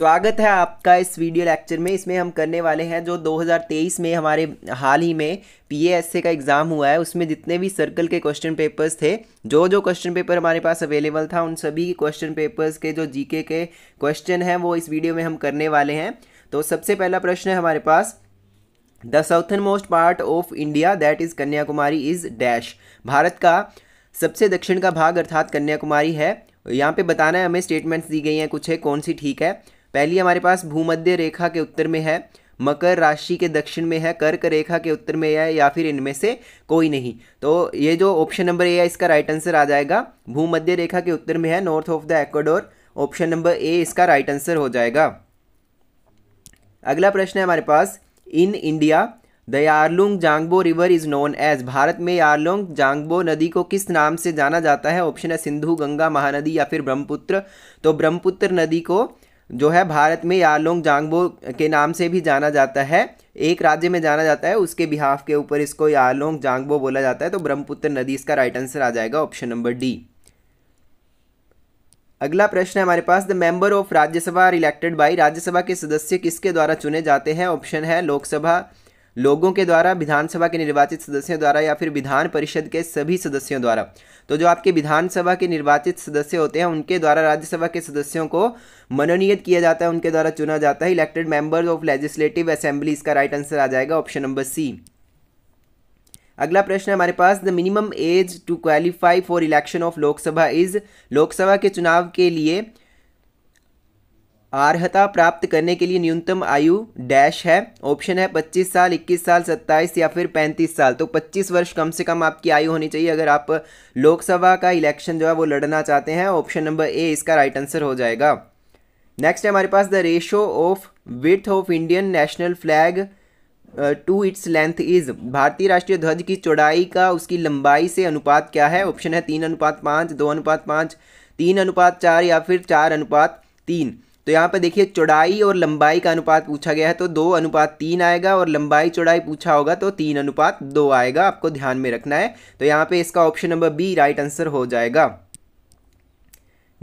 स्वागत है आपका इस वीडियो लेक्चर में इसमें हम करने वाले हैं जो 2023 में हमारे हाल ही में पीएएसए का एग्ज़ाम हुआ है उसमें जितने भी सर्कल के क्वेश्चन पेपर्स थे जो जो क्वेश्चन पेपर हमारे पास अवेलेबल था उन सभी क्वेश्चन पेपर्स के जो जीके के क्वेश्चन हैं वो इस वीडियो में हम करने वाले हैं तो सबसे पहला प्रश्न है हमारे पास the southernmost part of India that is Kanyakumari is dash भारत का सबसे दक्षिण का भाग अर्थात कन्याकुमारी है यहाँ पे बताना है हमें स्टेटमेंट्स दी गई हैं कुछ है कौन सी ठीक है पहली हमारे पास भूमध्य रेखा के उत्तर में है मकर राशि के दक्षिण में है कर्क रेखा के उत्तर में है या फिर इनमें से कोई नहीं तो ये जो ऑप्शन नंबर ए है इसका राइट आंसर आ जाएगा भूमध्य रेखा के उत्तर में है north of the Ecuador option number A इसका राइट आंसर हो जाएगा अगला प्रश्न है हमारे पास in India the Yarlung Zangbo river is known as भारत में यारलोंग जांगबो नदी को किस नाम से जाना जाता है ऑप्शन है सिंधु गंगा महानदी या फिर ब्रह्मपुत्र तो ब्रह्मपुत्र नदी को जो है भारत में यारलोंग जांगबो के नाम से भी जाना जाता है एक राज्य में जाना जाता है उसके बिहाफ के ऊपर इसको यारलोंग जांगबो बोला जाता है तो ब्रह्मपुत्र नदी इसका राइट आंसर आ जाएगा ऑप्शन नंबर डी अगला प्रश्न है हमारे पास the member of Rajya Sabha are elected by Rajya Sabha के सदस्य किसके द्वारा चुने जाते हैं ऑप्शन है लोकसभा लोगों के द्वारा विधानसभा के निर्वाचित सदस्यों द्वारा या फिर विधान परिषद के सभी सदस्यों द्वारा तो जो आपके विधानसभा के निर्वाचित सदस्य होते हैं उनके द्वारा राज्यसभा के सदस्यों को मनोनीत किया जाता है उनके द्वारा चुना जाता है elected members of legislative assembly इसका राइट आंसर आ जाएगा ऑप्शन नंबर सी अगला प्रश्न है हमारे पास the minimum age to qualify for election of Lok Sabha is Lok Sabha के चुनाव के लिए अर्हता प्राप्त करने के लिए न्यूनतम आयु डैश है ऑप्शन है 25 साल 21 साल 27 या फिर 35 साल तो 25 वर्ष कम से कम आपकी आयु होनी चाहिए अगर आप लोकसभा का इलेक्शन जो है वो लड़ना चाहते हैं ऑप्शन नंबर ए इसका राइट आंसर हो जाएगा नेक्स्ट है हमारे पास the ratio of width of Indian national flag to its length is भारतीय राष्ट्रीय ध्वज की चौड़ाई का उसकी लंबाई से अनुपात क्या है ऑप्शन है तीन अनुपात पाँच दो अनुपात पाँच तीन अनुपात चार या फिर चार अनुपात तीन तो यहाँ पर देखिए चौड़ाई और लंबाई का अनुपात पूछा गया है तो दो अनुपात तीन आएगा और लंबाई चौड़ाई पूछा होगा तो तीन अनुपात दो आएगा आपको ध्यान में रखना है तो यहाँ पे इसका option number B right answer हो जाएगा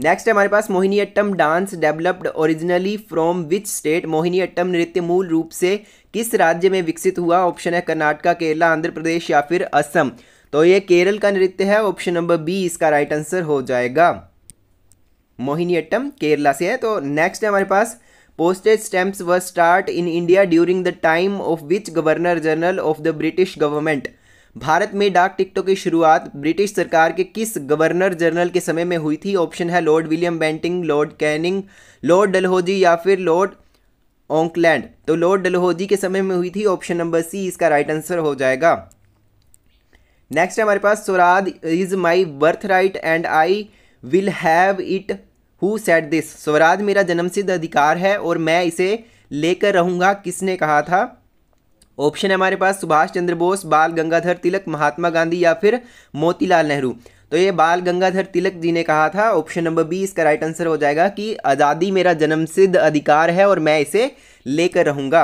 नेक्स्ट है हमारे पास Mohiniyattam dance developed originally from which state Mohiniyattam नृत्य मूल रूप से किस राज्य में विकसित हुआ ऑप्शन है कर्नाटका केरला आंध्र प्रदेश या फिर असम तो ये केरल का नृत्य है ऑप्शन नंबर बी इसका राइट आंसर हो जाएगा मोहिनी अट्टम केरला से है तो नेक्स्ट है हमारे पास postage stamps were start in India during the time of which governor general of the British government भारत में डाक टिकटों की शुरुआत ब्रिटिश सरकार के किस गवर्नर जनरल के समय में हुई थी ऑप्शन है lord William Bentinck lord Canning lord Dalhousie या फिर लॉर्ड ऑंकलैंड तो लॉर्ड डलहौजी के समय में हुई थी ऑप्शन नंबर सी इसका राइट आंसर हो जाएगा नेक्स्ट हमारे पास swaraj is my birthright and I will have it who said this swaraj मेरा जन्मसिद्ध अधिकार है और मैं इसे लेकर रहूँगा किसने कहा था ऑप्शन है हमारे पास सुभाष चंद्र बोस बाल गंगाधर तिलक महात्मा गांधी या फिर मोतीलाल नेहरू तो ये बाल गंगाधर तिलक जी ने कहा था ऑप्शन नंबर बी इसका राइट आंसर हो जाएगा कि आज़ादी मेरा जन्मसिद्ध अधिकार है और मैं इसे लेकर रहूँगा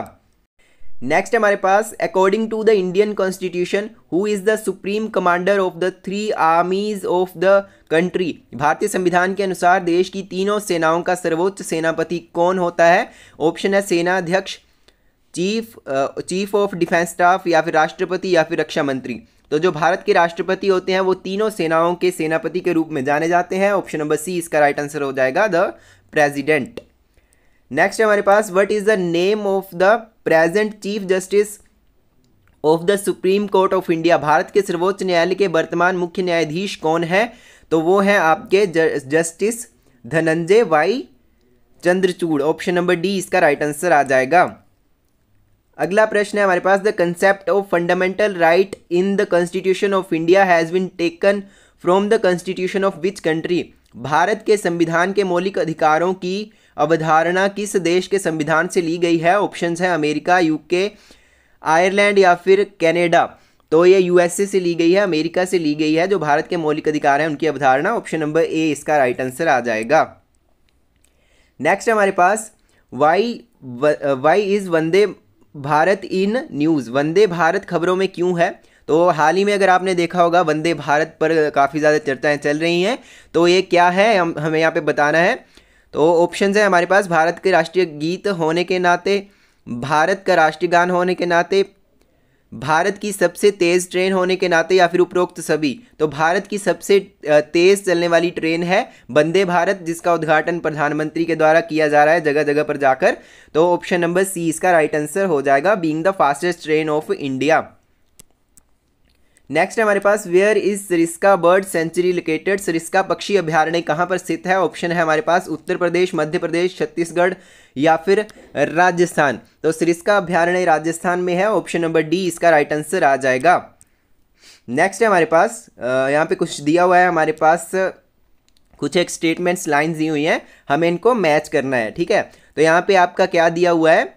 नेक्स्ट हमारे पास according to the Indian constitution who is the supreme commander of the three armies of the country भारतीय संविधान के अनुसार देश की तीनों सेनाओं का सर्वोच्च सेनापति कौन होता है ऑप्शन है सेनाध्यक्ष chief chief of defence staff या फिर राष्ट्रपति या फिर रक्षा मंत्री तो जो भारत के राष्ट्रपति होते हैं वो तीनों सेनाओं के सेनापति के रूप में जाने जाते हैं ऑप्शन नंबर सी इसका राइट आंसर हो जाएगा द प्रेजिडेंट नेक्स्ट हमारे पास what is the name of the present chief justice of the supreme court of India Bharat के सर्वोच्च न्यायालय के वर्तमान मुख्य न्यायाधीश कौन है तो वो हैं आपके justice Dhananjaya Y Chandrachud option number D इसका राइट आंसर आ जाएगा अगला प्रश्न है हमारे पास the concept of fundamental right in the constitution of India has been taken from the constitution of which country भारत के संविधान के मौलिक अधिकारों की अवधारणा किस देश के संविधान से ली गई है ऑप्शन है अमेरिका यूके आयरलैंड या फिर कैनेडा तो ये यूएसए से ली गई है अमेरिका से ली गई है जो भारत के मौलिक अधिकार हैं उनकी अवधारणा ऑप्शन नंबर ए इसका राइट आंसर आ जाएगा नेक्स्ट हमारे पास why why is Vande Bharat in news Vande Bharat खबरों में क्यों है तो हाल ही में अगर आपने देखा होगा वंदे भारत पर काफ़ी ज़्यादा चर्चाएं चल रही हैं तो ये क्या है हम हमें यहाँ पे बताना है तो ऑप्शन हैं हमारे पास भारत के राष्ट्रीय गीत होने के नाते भारत का राष्ट्रीय गान होने के नाते भारत की सबसे तेज़ ट्रेन होने के नाते या फिर उपरोक्त सभी तो भारत की सबसे तेज़ चलने वाली ट्रेन है वंदे भारत जिसका उद्घाटन प्रधानमंत्री के द्वारा किया जा रहा है जगह जगह पर जाकर तो ऑप्शन नंबर सी इसका राइट आंसर हो जाएगा being the fastest train of India next है हमारे पास where is Sariska bird sanctuary located Sariska पक्षी अभ्यारण्य कहाँ पर स्थित है ऑप्शन है हमारे पास उत्तर प्रदेश मध्य प्रदेश छत्तीसगढ़ या फिर राजस्थान तो सरिस्का अभ्यारण्य राजस्थान में है ऑप्शन नंबर डी इसका राइट आंसर आ जाएगा नेक्स्ट है हमारे पास यहाँ पे कुछ दिया हुआ है हमारे पास कुछ एक स्टेटमेंट्स लाइन दी हुई हैं हमें इनको मैच करना है ठीक है तो यहाँ पे आपका क्या दिया हुआ है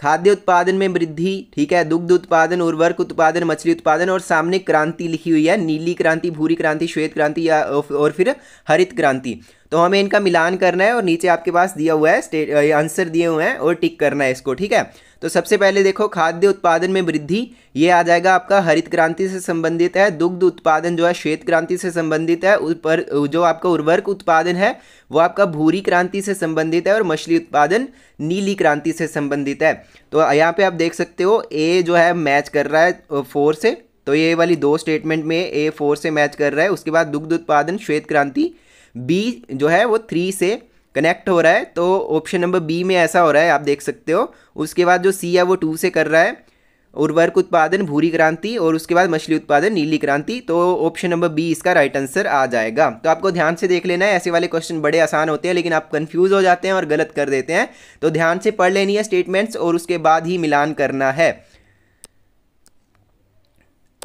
खाद्य उत्पादन में वृद्धि ठीक है दुग्ध उत्पादन उर्वरक उत्पादन मछली उत्पादन और सामने क्रांति लिखी हुई है नीली क्रांति भूरी क्रांति श्वेत क्रांति या और फिर हरित क्रांति तो हमें इनका मिलान करना है और नीचे आपके पास दिया हुआ है आंसर दिए हुए हैं और टिक करना है इसको ठीक है तो सबसे पहले देखो खाद्य उत्पादन में वृद्धि ये आ जाएगा आपका हरित क्रांति से संबंधित है दुग्ध उत्पादन जो है श्वेत क्रांति से संबंधित है ऊपर जो आपका उर्वरक उत्पादन है वो आपका भूरी क्रांति से संबंधित है और मछली उत्पादन नीली क्रांति से संबंधित है तो यहाँ पे आप देख सकते हो ए जो है मैच कर रहा है फोर से तो ये वाली दो स्टेटमेंट में ए फोर से मैच कर रहा है उसके बाद दुग्ध उत्पादन श्वेत क्रांति बी जो है वो थ्री से कनेक्ट हो रहा है तो ऑप्शन नंबर बी में ऐसा हो रहा है आप देख सकते हो उसके बाद जो सी है वो टू से कर रहा है उर्वरक उत्पादन भूरी क्रांति और उसके बाद मछली उत्पादन नीली क्रांति तो ऑप्शन नंबर बी इसका राइट आंसर आ जाएगा तो आपको ध्यान से देख लेना है ऐसे वाले क्वेश्चन बड़े आसान होते हैं लेकिन आप कंफ्यूज हो जाते हैं और गलत कर देते हैं तो ध्यान से पढ़ लेनी है स्टेटमेंट्स और उसके बाद ही मिलान करना है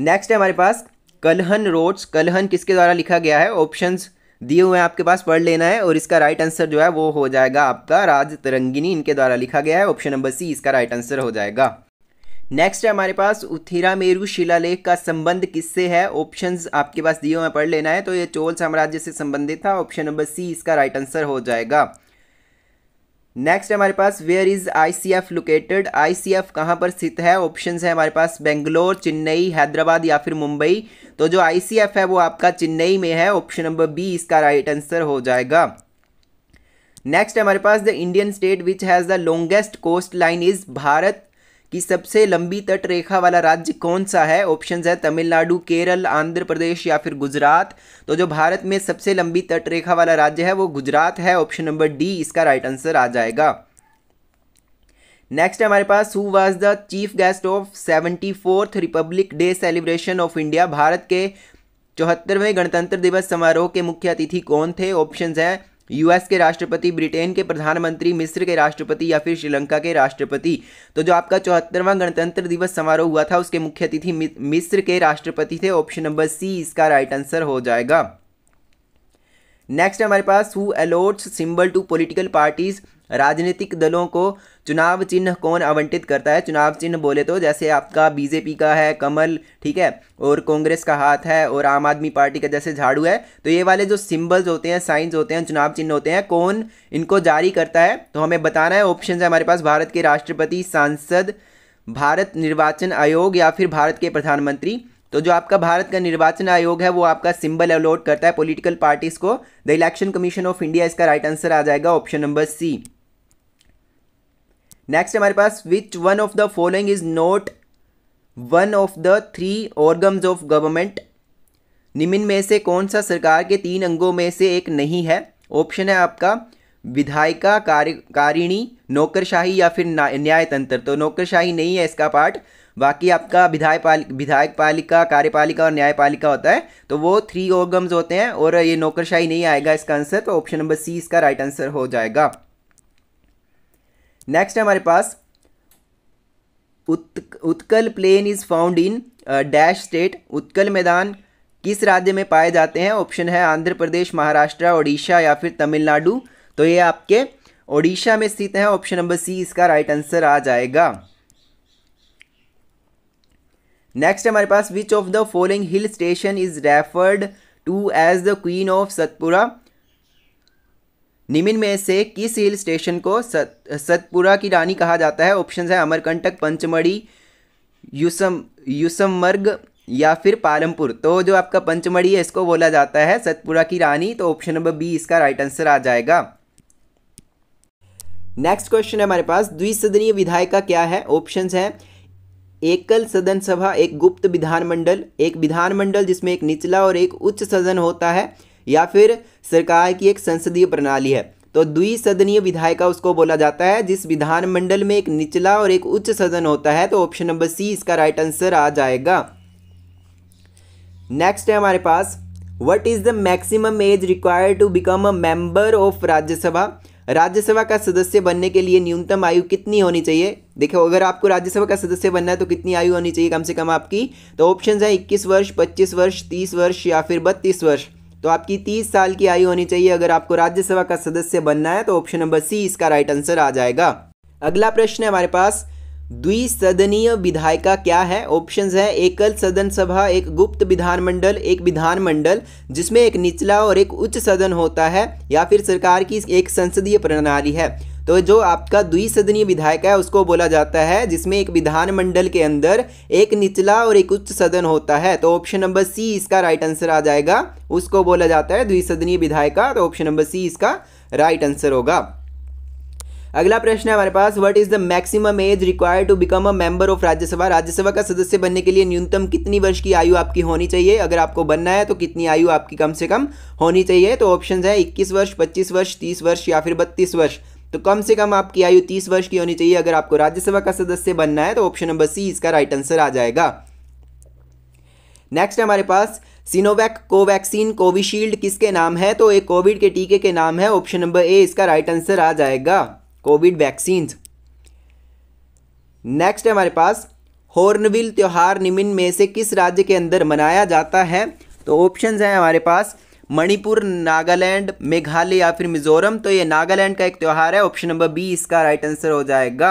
नेक्स्ट है हमारे पास कलहन रोड्स कलहन किसके द्वारा लिखा गया है ऑप्शंस दिए हुए हैं आपके पास पढ़ लेना है और इसका राइट आंसर जो है वो हो जाएगा आपका राज तरंगिनी इनके द्वारा लिखा गया है ऑप्शन नंबर सी इसका राइट आंसर हो जाएगा नेक्स्ट है हमारे पास उथिरामेरु शिलालेख का संबंध किससे है ऑप्शंस आपके पास दिए हुए पढ़ लेना है तो ये चोल साम्राज्य से संबंधित था ऑप्शन नंबर सी इसका राइट आंसर हो जाएगा नेक्स्ट हमारे पास where is ICF located ICF कहाँ पर स्थित है ऑप्शन है हमारे पास बेंगलोर चेन्नई हैदराबाद या फिर मुंबई तो जो आईसीएफ है वो आपका चेन्नई में है ऑप्शन नंबर बी इसका राइट आंसर हो जाएगा नेक्स्ट हमारे पास the Indian state which has the longest coastline is भारत कि सबसे लंबी तट रेखा वाला राज्य कौन सा है ऑप्शन है तमिलनाडु केरल आंध्र प्रदेश या फिर गुजरात तो जो भारत में सबसे लंबी तट रेखा वाला राज्य है वो गुजरात है ऑप्शन नंबर डी इसका राइट आंसर आ जाएगा नेक्स्ट हमारे पास who was the chief guest of seventy fourth republic day celebration of India Bharat के चौहत्तरवें गणतंत्र दिवस समारोह के मुख्य अतिथि कौन थे ऑप्शंस हैं यूएस के राष्ट्रपति ब्रिटेन के प्रधानमंत्री मिस्र के राष्ट्रपति या फिर श्रीलंका के राष्ट्रपति तो जो आपका चौहत्तरवां गणतंत्र दिवस समारोह हुआ था उसके मुख्य अतिथि मिस्र के राष्ट्रपति थे ऑप्शन नंबर सी इसका राइट आंसर हो जाएगा नेक्स्ट हमारे पास who allots symbol to political parties राजनीतिक दलों को चुनाव चिन्ह कौन आवंटित करता है चुनाव चिन्ह बोले तो जैसे आपका बीजेपी का है कमल ठीक है और कांग्रेस का हाथ है और आम आदमी पार्टी का जैसे झाड़ू है तो ये वाले जो सिम्बल्स होते हैं साइंस होते हैं चुनाव चिन्ह होते हैं कौन इनको जारी करता है तो हमें बताना है ऑप्शन है हमारे पास भारत के राष्ट्रपति सांसद भारत निर्वाचन आयोग या फिर भारत के प्रधानमंत्री तो जो आपका भारत का निर्वाचन आयोग है वो आपका सिंबल अलॉट करता है पॉलिटिकल पार्टीज को the election commission of India इसका राइट आंसर आ जाएगा ऑप्शन नंबर सी नेक्स्ट हमारे पास which one of the following is not one of the three organs of government निम्न में से कौन सा सरकार के तीन अंगों में से एक नहीं है ऑप्शन है आपका विधायिका कार्यकारिणी नौकरशाही या फिर न्यायतंत्र तो नौकरशाही नहीं है इसका पार्ट बाकी आपका विधायक पाल विधायक पालिका कार्यपालिका और न्यायपालिका होता है तो वो थ्री ऑर्गम्स होते हैं और ये नौकरशाही नहीं आएगा इसका आंसर तो ऑप्शन नंबर सी इसका राइट आंसर हो जाएगा नेक्स्ट है हमारे पास Utkal plain is found in dash state Utkal मैदान किस राज्य में पाए जाते हैं ऑप्शन है आंध्र प्रदेश महाराष्ट्र ओडिशा या फिर तमिलनाडु तो ये आपके ओडिशा में स्थित है ऑप्शन नंबर सी इसका राइट आंसर आ जाएगा नेक्स्ट हमारे पास which of the following hill station is referred to as the queen of Satpura निमिन में से किस हिल स्टेशन को सतपुरा की रानी कहा जाता है ऑप्शन है अमरकंटक पंचमढ़ी युसम युसमर्ग या फिर पालमपुर तो जो आपका पंचमढ़ी है इसको बोला जाता है सतपुरा की रानी तो ऑप्शन नंबर बी इसका राइट आंसर आ जाएगा नेक्स्ट क्वेश्चन है हमारे पास द्विसदनीय विधायिका क्या है ऑप्शन है एकल सदन सभा एक गुप्त विधानमंडल एक विधानमंडल जिसमें एक निचला और एक उच्च सदन होता है या फिर सरकार की एक संसदीय प्रणाली है तो द्विसदनीय विधायिका उसको बोला जाता है जिस विधानमंडल में एक निचला और एक उच्च सदन होता है तो ऑप्शन नंबर सी इसका राइट आंसर आ जाएगा नेक्स्ट है हमारे पास what is the maximum age required to become a member of Rajya Sabha Rajya Sabha का सदस्य बनने के लिए न्यूनतम आयु कितनी होनी चाहिए देखो अगर आपको राज्यसभा का सदस्य बनना है तो कितनी आयु होनी चाहिए कम से कम आपकी तो ऑप्शन है इक्कीस वर्ष पच्चीस वर्ष तीस वर्ष या फिर बत्तीस वर्ष तो आपकी तीस साल की आयु होनी चाहिए अगर आपको राज्यसभा का सदस्य बनना है तो ऑप्शन नंबर सी इसका राइट आंसर आ जाएगा अगला प्रश्न है हमारे पास द्विसदनीय विधायिका क्या है ऑप्शंस है एकल सदन सभा एक गुप्त विधानमंडल एक विधानमंडल जिसमें एक निचला और एक उच्च सदन होता है या फिर सरकार की एक संसदीय प्रणाली है तो जो आपका द्विसदनीय विधायक है उसको बोला जाता है जिसमें एक विधानमंडल के अंदर एक निचला और एक उच्च सदन होता है तो ऑप्शन नंबर सी इसका राइट आंसर आ जाएगा उसको बोला जाता है द्विसदनीय का तो ऑप्शन नंबर सी इसका राइट आंसर होगा अगला प्रश्न है हमारे पास what is the maximum age required to become a member of Rajya Sabha Rajya Sabha का सदस्य बनने के लिए न्यूनतम कितनी वर्ष की आयु आपकी होनी चाहिए अगर आपको बनना है तो कितनी आयु आपकी कम से कम होनी चाहिए तो ऑप्शन है इक्कीस वर्ष पच्चीस वर्ष तीस वर्ष या फिर बत्तीस वर्ष तो कम से कम आपकी आयु तीस वर्ष की होनी चाहिए अगर आपको राज्यसभा का सदस्य बनना है तो ऑप्शन नंबर सी इसका राइट आंसर आ जाएगा नेक्स्ट हमारे पास सिनोवैक कोवैक्सीन कोविशील्ड किसके नाम है तो एक कोविड के टीके के नाम है ऑप्शन नंबर ए इसका राइट आंसर आ जाएगा कोविड वैक्सीन नेक्स्ट है हमारे पास हॉर्नबिल त्यौहार निमिन में से किस राज्य के अंदर मनाया जाता है तो ऑप्शंस हैं हमारे पास मणिपुर नागालैंड मेघालय या फिर मिजोरम तो ये नागालैंड का एक त्यौहार है ऑप्शन नंबर बी इसका राइट आंसर हो जाएगा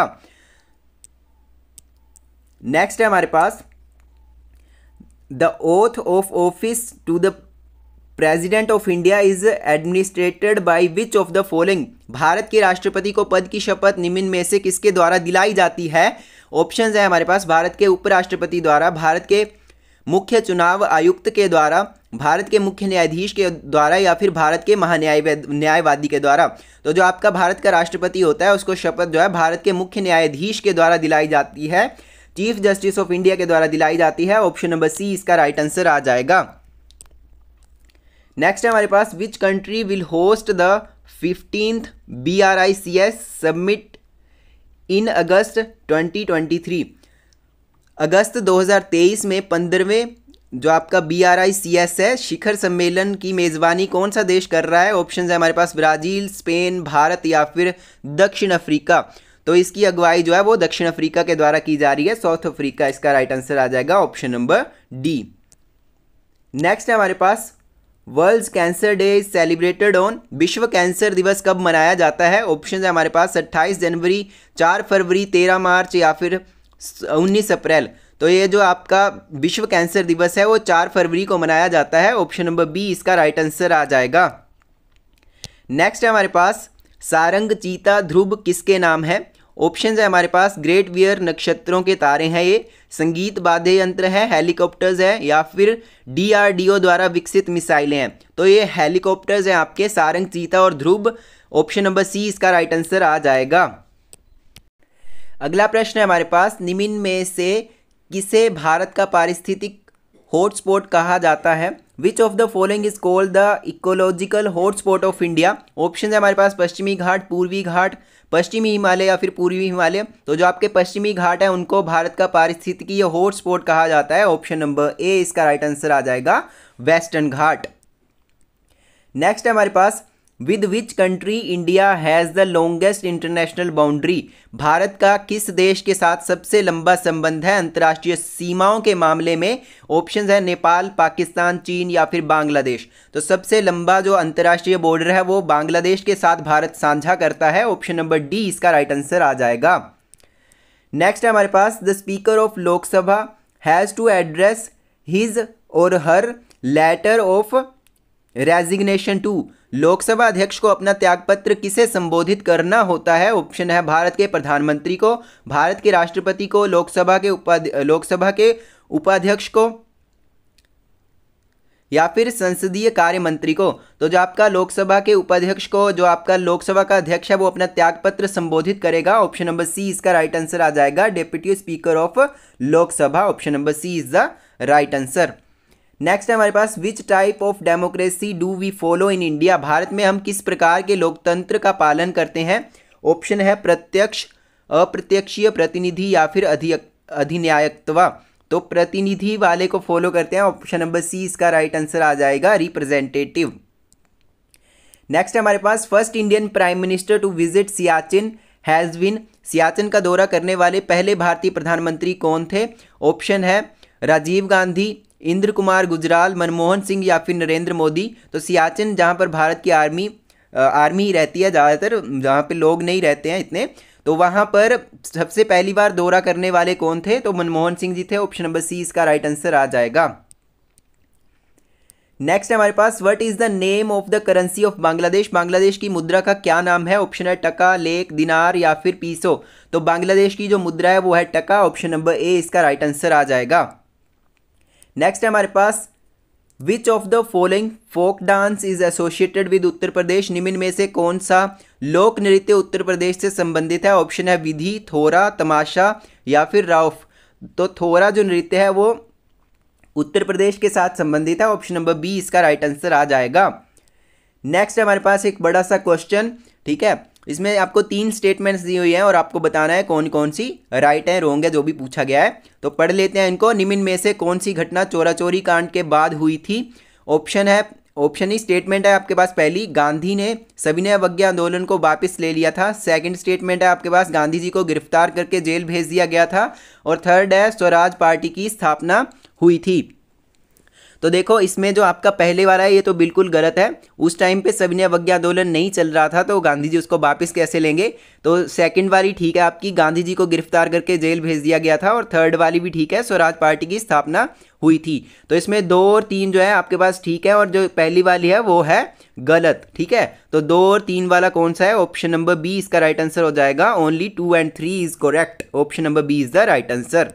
नेक्स्ट है हमारे पास the oath of office to the president of India is administered by which of the following भारत के राष्ट्रपति को पद की शपथ निम्न में से किसके द्वारा दिलाई जाती है ऑप्शन है हमारे पास भारत के उपराष्ट्रपति द्वारा भारत के मुख्य चुनाव आयुक्त के द्वारा भारत के मुख्य न्यायाधीश के द्वारा या फिर भारत के महान्याय न्यायवादी के द्वारा तो जो आपका भारत का राष्ट्रपति होता है उसको शपथ जो है भारत के मुख्य न्यायाधीश के द्वारा दिलाई जाती है चीफ जस्टिस ऑफ इंडिया के द्वारा दिलाई जाती है ऑप्शन नंबर सी इसका राइट आंसर आ जाएगा नेक्स्ट है हमारे पास which country will host the fifteenth B R I C S summit in August three August 2023 में पंद्रहवें जो आपका B R I C S है शिखर सम्मेलन की मेज़बानी कौन सा देश कर रहा है ऑप्शन है हमारे पास ब्राज़ील स्पेन भारत या फिर दक्षिण अफ्रीका तो इसकी अगुवाई जो है वो दक्षिण अफ्रीका के द्वारा की जा रही है साउथ अफ्रीका इसका राइट आंसर आ जाएगा ऑप्शन नंबर डी नेक्स्ट है हमारे पास world cancer day is celebrated on विश्व कैंसर दिवस कब मनाया जाता है ऑप्शन है हमारे पास अट्ठाईस जनवरी चार फरवरी तेरह मार्च या फिर उन्नीस अप्रैल तो ये जो आपका विश्व कैंसर दिवस है वो चार फरवरी को मनाया जाता है ऑप्शन नंबर बी इसका राइट आंसर आ जाएगा नेक्स्ट है हमारे पास सारंग चीता ध्रुव किसके नाम है ऑप्शन है हमारे पास ग्रेट वियर नक्षत्रों के तारे हैं ये संगीत वाद्य यंत्र है हेलीकॉप्टर्स है या फिर डीआरडीओ द्वारा विकसित मिसाइलें हैं तो ये हेलीकॉप्टर्स हैं आपके सारंग चीता और ध्रुव ऑप्शन नंबर सी इसका राइट आंसर आ जाएगा अगला प्रश्न है हमारे पास निमिन में से किसे भारत का पारिस्थितिक हॉटस्पॉट कहा जाता है which of the following is called the ecological hotspot of India option है हमारे पास पश्चिमी घाट पूर्वी घाट पश्चिमी हिमालय या फिर पूर्वी हिमालय तो जो आपके पश्चिमी घाट है उनको भारत का पारिस्थितिकीय हॉटस्पॉट कहा जाता है ऑप्शन नंबर ए इसका राइट आंसर आ जाएगा वेस्टर्न घाट नेक्स्ट है हमारे पास with which country India has the longest international boundary भारत का किस देश के साथ सबसे लंबा संबंध है अंतर्राष्ट्रीय सीमाओं के मामले में ऑप्शन है नेपाल पाकिस्तान चीन या फिर बांग्लादेश तो सबसे लंबा जो अंतर्राष्ट्रीय बॉर्डर है वो बांग्लादेश के साथ भारत साझा करता है ऑप्शन नंबर डी इसका राइट आंसर आ जाएगा नेक्स्ट है हमारे पास the speaker of Lok Sabha has to address his or her letter of resignation to Lok Sabha अध्यक्ष को अपना त्यागपत्र किसे संबोधित करना होता है ऑप्शन है भारत के प्रधानमंत्री को भारत के राष्ट्रपति को लोकसभा के उपाध लोकसभा के उपाध्यक्ष को या फिर संसदीय कार्य मंत्री को तो जो आपका लोकसभा के उपाध्यक्ष को जो आपका लोकसभा का अध्यक्ष है वो अपना त्यागपत्र संबोधित करेगा ऑप्शन नंबर सी इसका राइट आंसर आ जाएगा deputy speaker of Lok Sabha option number C is the right answer next है हमारे पास which type of democracy do we follow in India भारत में हम किस प्रकार के लोकतंत्र का पालन करते हैं ऑप्शन है प्रत्यक्ष अप्रत्यक्षीय प्रतिनिधि या फिर अधिन्यायकत्व तो प्रतिनिधि वाले को फॉलो करते हैं ऑप्शन नंबर सी इसका राइट आंसर आ जाएगा रिप्रेजेंटेटिव नेक्स्ट हमारे पास first Indian prime minister to visit Siachen has been Siachen का दौरा करने वाले पहले भारतीय प्रधानमंत्री कौन थे ऑप्शन है राजीव गांधी इंद्र कुमार गुजराल मनमोहन सिंह या फिर नरेंद्र मोदी तो सियाचिन जहाँ पर भारत की आर्मी आर्मी ही रहती है ज़्यादातर जहाँ पे लोग नहीं रहते हैं इतने तो वहाँ पर सबसे पहली बार दौरा करने वाले कौन थे तो मनमोहन सिंह जी थे ऑप्शन नंबर सी इसका राइट आंसर आ जाएगा नेक्स्ट हमारे पास what is the name of the currency of Bangladesh Bangladesh की मुद्रा का क्या नाम है ऑप्शन है टका लेक दिनार या फिर पीसो तो बांग्लादेश की जो मुद्रा है वो है टका ऑप्शन नंबर ए इसका राइट आंसर आ जाएगा नेक्स्ट है हमारे पास which of the following folk dance is associated with Uttar Pradesh निम्न में से कौन सा लोक नृत्य उत्तर प्रदेश से संबंधित है ऑप्शन है विधि थोरा तमाशा या फिर राउफ तो थोरा जो नृत्य है वो उत्तर प्रदेश के साथ संबंधित है ऑप्शन नंबर बी इसका राइट आंसर आ जाएगा नेक्स्ट हमारे पास एक बड़ा सा क्वेश्चन ठीक है इसमें आपको तीन स्टेटमेंट्स दी हुई हैं और आपको बताना है कौन कौन सी राइट है रोंग है जो भी पूछा गया है तो पढ़ लेते हैं इनको निम्न में से कौन सी घटना चोरा चोरी कांड के बाद हुई थी ऑप्शन है ऑप्शन ही स्टेटमेंट है आपके पास पहली गांधी ने सविनय अवज्ञा आंदोलन को वापस ले लिया था सेकंड स्टेटमेंट है आपके पास गांधी जी को गिरफ्तार करके जेल भेज दिया गया था और थर्ड है स्वराज पार्टी की स्थापना हुई थी तो देखो इसमें जो आपका पहले वाला है ये तो बिल्कुल गलत है उस टाइम पे सविनय अवज्ञा आंदोलन नहीं चल रहा था तो गांधी जी उसको वापस कैसे लेंगे तो सेकंड वाली ठीक है आपकी गांधी जी को गिरफ्तार करके जेल भेज दिया गया था और थर्ड वाली भी ठीक है स्वराज पार्टी की स्थापना हुई थी तो इसमें दो और तीन जो है आपके पास ठीक है और जो पहली वाली है वो है गलत ठीक है तो दो और तीन वाला कौन सा है ऑप्शन नंबर बी इसका राइट आंसर हो जाएगा only two and three is correct option number B is the right answer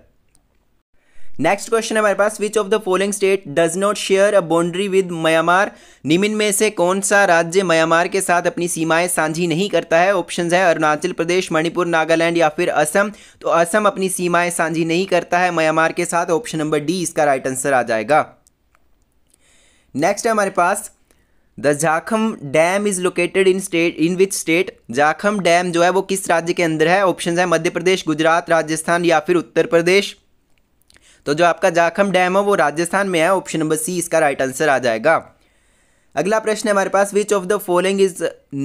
next question हमारे पास which of the following state does not share a boundary with Myanmar निमिन में से कौन सा राज्य म्यांमार के साथ अपनी सीमाएं साझी नहीं करता है ऑप्शंस है अरुणाचल प्रदेश मणिपुर नागालैंड या फिर असम तो असम अपनी सीमाएं साझी नहीं करता है म्यांमार के साथ ऑप्शन नंबर डी इसका राइट आंसर आ जाएगा नेक्स्ट है हमारे पास the Jakham dam is located in state in which state Jakham dam जो है वो किस राज्य के अंदर है ऑप्शन है मध्य प्रदेश गुजरात राजस्थान या फिर उत्तर प्रदेश तो जो आपका जाखम डैम है वो राजस्थान में है ऑप्शन नंबर सी इसका राइट आंसर आ जाएगा अगला प्रश्न हमारे पास which of the following is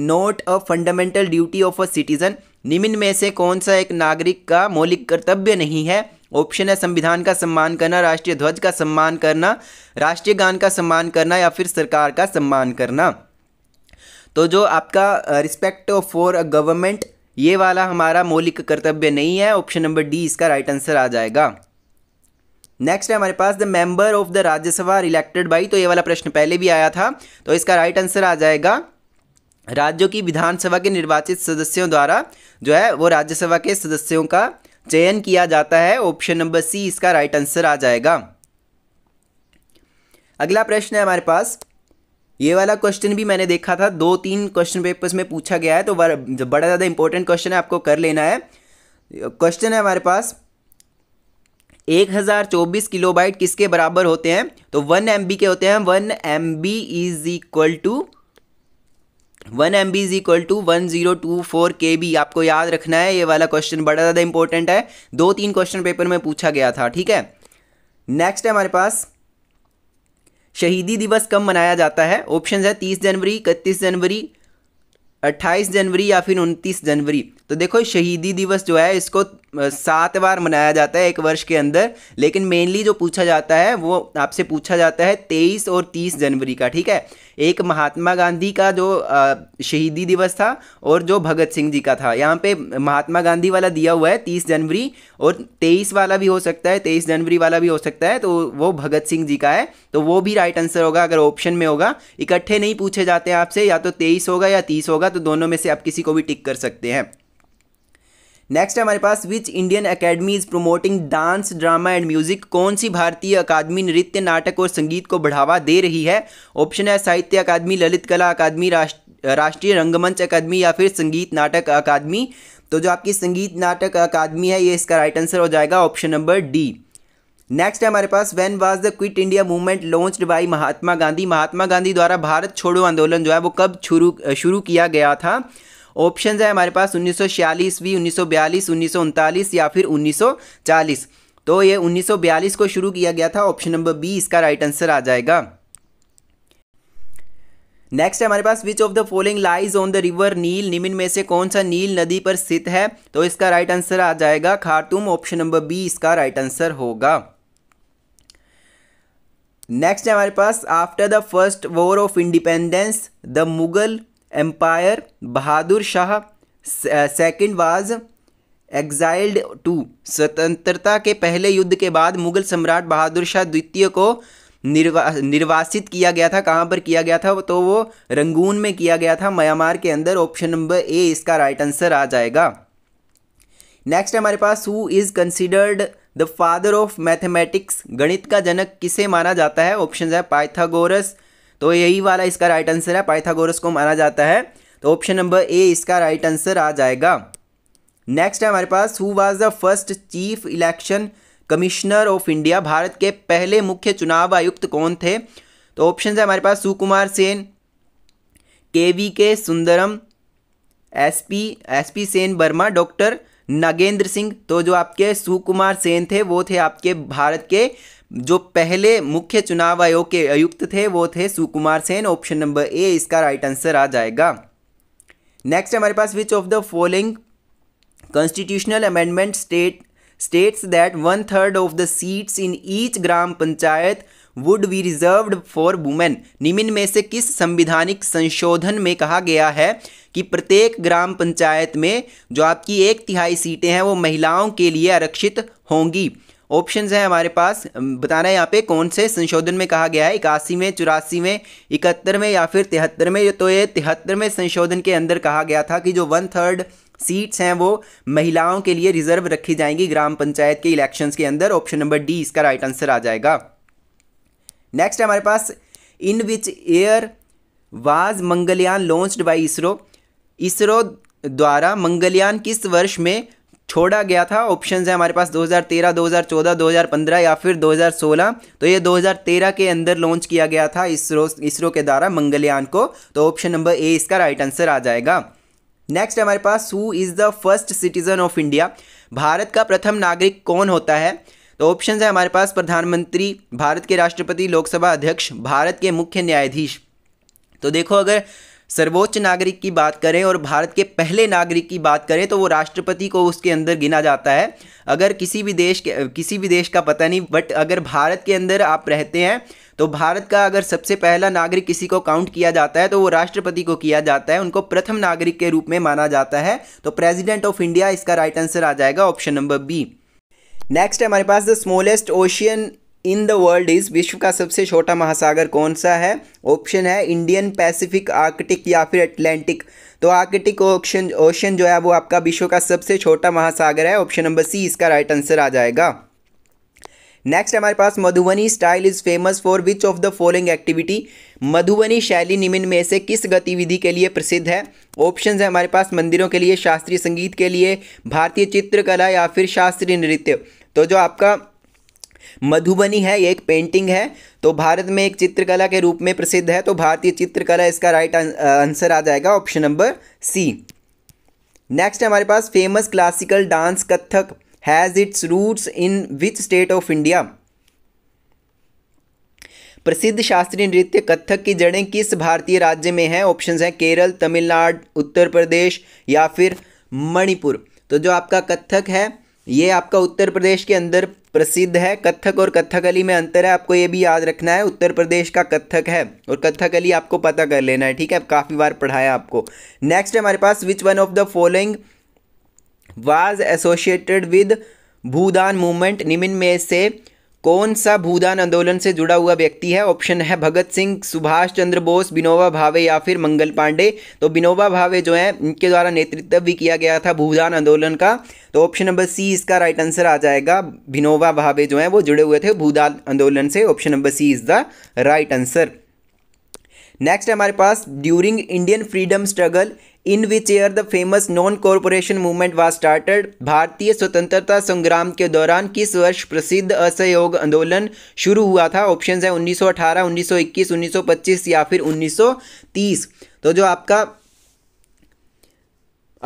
not a fundamental duty of a citizen निम्न में से कौन सा एक नागरिक का मौलिक कर्तव्य नहीं है ऑप्शन है संविधान का सम्मान करना राष्ट्रीय ध्वज का सम्मान करना राष्ट्रीय गान का सम्मान करना या फिर सरकार का सम्मान करना तो जो आपका रिस्पेक्ट फॉर अ गवर्नमेंट ये वाला हमारा मौलिक कर्तव्य नहीं है ऑप्शन नंबर डी इसका राइट आंसर आ जाएगा नेक्स्ट है हमारे पास the member of the Rajya Sabha elected by तो ये वाला प्रश्न पहले भी आया था तो इसका राइट आंसर आ जाएगा राज्यों की विधानसभा के निर्वाचित सदस्यों द्वारा जो है वो राज्यसभा के सदस्यों का चयन किया जाता है ऑप्शन नंबर सी इसका राइट आंसर आ जाएगा अगला प्रश्न है हमारे पास ये वाला क्वेश्चन भी मैंने देखा था दो तीन क्वेश्चन पेपर्स में पूछा गया है तो बड़ा ज़्यादा इंपॉर्टेंट क्वेश्चन है आपको कर लेना है क्वेश्चन है हमारे पास एक हजार चौबीस किलोबाइट किसके बराबर होते हैं तो एम बी के होते हैं M B is equal to one M B is equal to one zero two four K B आपको याद रखना है ये वाला क्वेश्चन बड़ा ज़्यादा इंपॉर्टेंट है दो तीन क्वेश्चन पेपर में पूछा गया था ठीक है नेक्स्ट है हमारे पास शहीदी दिवस कब मनाया जाता है ऑप्शन है तीस जनवरी इकतीस जनवरी अट्ठाईस जनवरी या फिर उनतीस जनवरी तो देखो शहीदी दिवस जो है इसको सात बार मनाया जाता है एक वर्ष के अंदर लेकिन मेनली जो पूछा जाता है वो आपसे पूछा जाता है तेईस और तीस जनवरी का ठीक है एक महात्मा गांधी का जो शहीदी दिवस था और जो भगत सिंह जी का था यहाँ पे महात्मा गांधी वाला दिया हुआ है तीस जनवरी और तेईस वाला भी हो सकता है तेईस जनवरी वाला भी हो सकता है तो वो भगत सिंह जी का है तो वो भी राइट आंसर होगा अगर ऑप्शन में होगा इकट्ठे नहीं पूछे जाते हैं आपसे या तो तेईस होगा या तीस होगा तो दोनों में से आप किसी को भी टिक कर सकते हैं नेक्स्ट है हमारे पास which Indian academy is promoting dance drama and music कौन सी भारतीय अकादमी नृत्य नाटक और संगीत को बढ़ावा दे रही है ऑप्शन है साहित्य अकादमी ललित कला अकादमी राष्ट्रीय रंगमंच अकादमी या फिर संगीत नाटक अकादमी तो जो आपकी संगीत नाटक अकादमी है ये इसका राइट आंसर हो जाएगा ऑप्शन नंबर डी नेक्स्ट है हमारे पास when was the quit India movement launched by Mahatma Gandhi Mahatma Gandhi द्वारा भारत छोड़ो आंदोलन जो है वो कब शुरू शुरू किया गया था ऑप्शन है हमारे पास उन्नीस सौ छियालीस उन्नीस सौ बयालीस उन्नीस सौ उनतालीस या फिर उन्नीस सौ चालीस तो ये 1942 को शुरू किया गया था ऑप्शन नंबर बी इसका राइट आंसर आ जाएगा नेक्स्ट है हमारे पास which of the following lies on the river Nile निमिन में से कौन सा नील नदी पर स्थित है तो इसका राइट आंसर आ जाएगा खारतूम ऑप्शन नंबर बी इसका राइट आंसर होगा नेक्स्ट है हमारे पास after the first war of independence the Mughal empire Bahadur Shah second was exiled to स्वतंत्रता के पहले युद्ध के बाद मुगल सम्राट बहादुर शाह द्वितीय को निर्वा निर्वासित किया गया था कहाँ पर किया गया था तो वो रंगून में किया गया था म्यांमार के अंदर ऑप्शन नंबर ए इसका राइट आंसर आ जाएगा नेक्स्ट हमारे पास who is considered the father of mathematics गणित का जनक किसे माना जाता है ऑप्शन है पाइथागोरस तो यही वाला इसका राइट आंसर है पाइथागोरस को माना जाता है तो ऑप्शन नंबर ए इसका राइट आंसर आ जाएगा नेक्स्ट है हमारे पास who was the first chief election commissioner of India Bharat के पहले मुख्य चुनाव आयुक्त कौन थे तो ऑप्शन है हमारे पास सुकुमार सेन के वी के सुंदरम एसपी एसपी सेन वर्मा डॉक्टर नागेंद्र सिंह तो जो आपके सुकुमार सेन थे वो थे आपके भारत के जो पहले मुख्य चुनाव आयोग के आयुक्त थे वो थे Sukumar Sen option number A इसका राइट आंसर आ जाएगा नेक्स्ट हमारे पास which of the following constitutional amendment state states that one third of the seats in each gram panchayat would be reserved for women निम्न में से किस संविधानिक संशोधन में कहा गया है कि प्रत्येक ग्राम पंचायत में जो आपकी एक तिहाई सीटें हैं वो महिलाओं के लिए आरक्षित होंगी ऑप्शन हैं हमारे पास बताना है यहाँ पे कौन से संशोधन में कहा गया है इक्यासी में चौरासी में इकहत्तर में या फिर तिहत्तर में तो ये तिहत्तर में संशोधन के अंदर कहा गया था कि जो वन थर्ड सीट्स हैं वो महिलाओं के लिए रिजर्व रखी जाएंगी ग्राम पंचायत के इलेक्शंस के अंदर ऑप्शन नंबर डी इसका राइट आंसर आ जाएगा नेक्स्ट हमारे पास in which year was Mangalyaan launched by ISRO ISRO द्वारा मंगलयान किस वर्ष में छोड़ा गया था ऑप्शन है हमारे पास 2013, 2014, 2015 या फिर 2016 तो ये 2013 के अंदर लॉन्च किया गया था इसरो इसरो के द्वारा मंगलयान को तो ऑप्शन नंबर ए इसका राइट आंसर आ जाएगा नेक्स्ट हमारे पास who is the first citizen of India Bharat का प्रथम नागरिक कौन होता है तो ऑप्शन है हमारे पास प्रधानमंत्री भारत के राष्ट्रपति लोकसभा अध्यक्ष भारत के मुख्य न्यायाधीश तो देखो अगर सर्वोच्च नागरिक की बात करें और भारत के पहले नागरिक की बात करें तो वो राष्ट्रपति को उसके अंदर गिना जाता है अगर किसी भी देश के किसी भी देश का पता नहीं बट अगर भारत के अंदर आप रहते हैं तो भारत का अगर सबसे पहला नागरिक किसी को काउंट किया जाता है तो वो राष्ट्रपति को किया जाता है उनको प्रथम नागरिक के रूप में माना जाता है तो प्रेजिडेंट ऑफ इंडिया इसका राइट आंसर आ जाएगा ऑप्शन नंबर बी नेक्स्ट है हमारे पास the smallest ocean in the world is विश्व का सबसे छोटा महासागर कौन सा है ऑप्शन है इंडियन पैसिफिक आर्कटिक या फिर अटलांटिक तो आर्कटिक ऑप्शन ओशन जो है वो आपका विश्व का सबसे छोटा महासागर है ऑप्शन नंबर सी इसका राइट आंसर आ जाएगा नेक्स्ट हमारे पास Madhubani style is famous for which of the following activity Madhubani शैली निम्न में से किस गतिविधि के लिए प्रसिद्ध है ऑप्शन है हमारे पास मंदिरों के लिए शास्त्रीय संगीत के लिए भारतीय चित्रकला या फिर शास्त्रीय नृत्य तो जो आपका मधुबनी है ये एक पेंटिंग है तो भारत में एक चित्रकला के रूप में प्रसिद्ध है तो भारतीय चित्रकला इसका राइट आंसर आ जाएगा ऑप्शन नंबर सी नेक्स्ट हमारे पास famous classical dance Kathak has its roots in which state of India प्रसिद्ध शास्त्रीय नृत्य कथक की जड़ें किस भारतीय राज्य में हैं ऑप्शन हैं केरल तमिलनाडु उत्तर प्रदेश या फिर मणिपुर तो जो आपका कथक है ये आपका उत्तर प्रदेश के अंदर प्रसिद्ध है कथक और कथकली में अंतर है आपको ये भी याद रखना है उत्तर प्रदेश का कथक है और कथकली आपको पता कर लेना है ठीक है काफ़ी बार पढ़ाया आपको नेक्स्ट हमारे पास which one of the following was associated with Bhoodan movement निमिन में से कौन सा भूदान आंदोलन से जुड़ा हुआ व्यक्ति है ऑप्शन है भगत सिंह सुभाष चंद्र बोस विनोबा भावे या फिर मंगल पांडे तो विनोबा भावे जो है इनके द्वारा नेतृत्व भी किया गया था भूदान आंदोलन का तो ऑप्शन नंबर सी इसका राइट आंसर आ जाएगा विनोबा भावे जो है वो जुड़े हुए थे भूदान आंदोलन से option number C is the right answer next हमारे पास during Indian freedom struggle in which year the famous non corporation movement was started भारतीय स्वतंत्रता संग्राम के दौरान किस वर्ष प्रसिद्ध असहयोग आंदोलन शुरू हुआ था ऑप्शन है 1918, 1921, 1925 या फिर 1930 तो जो आपका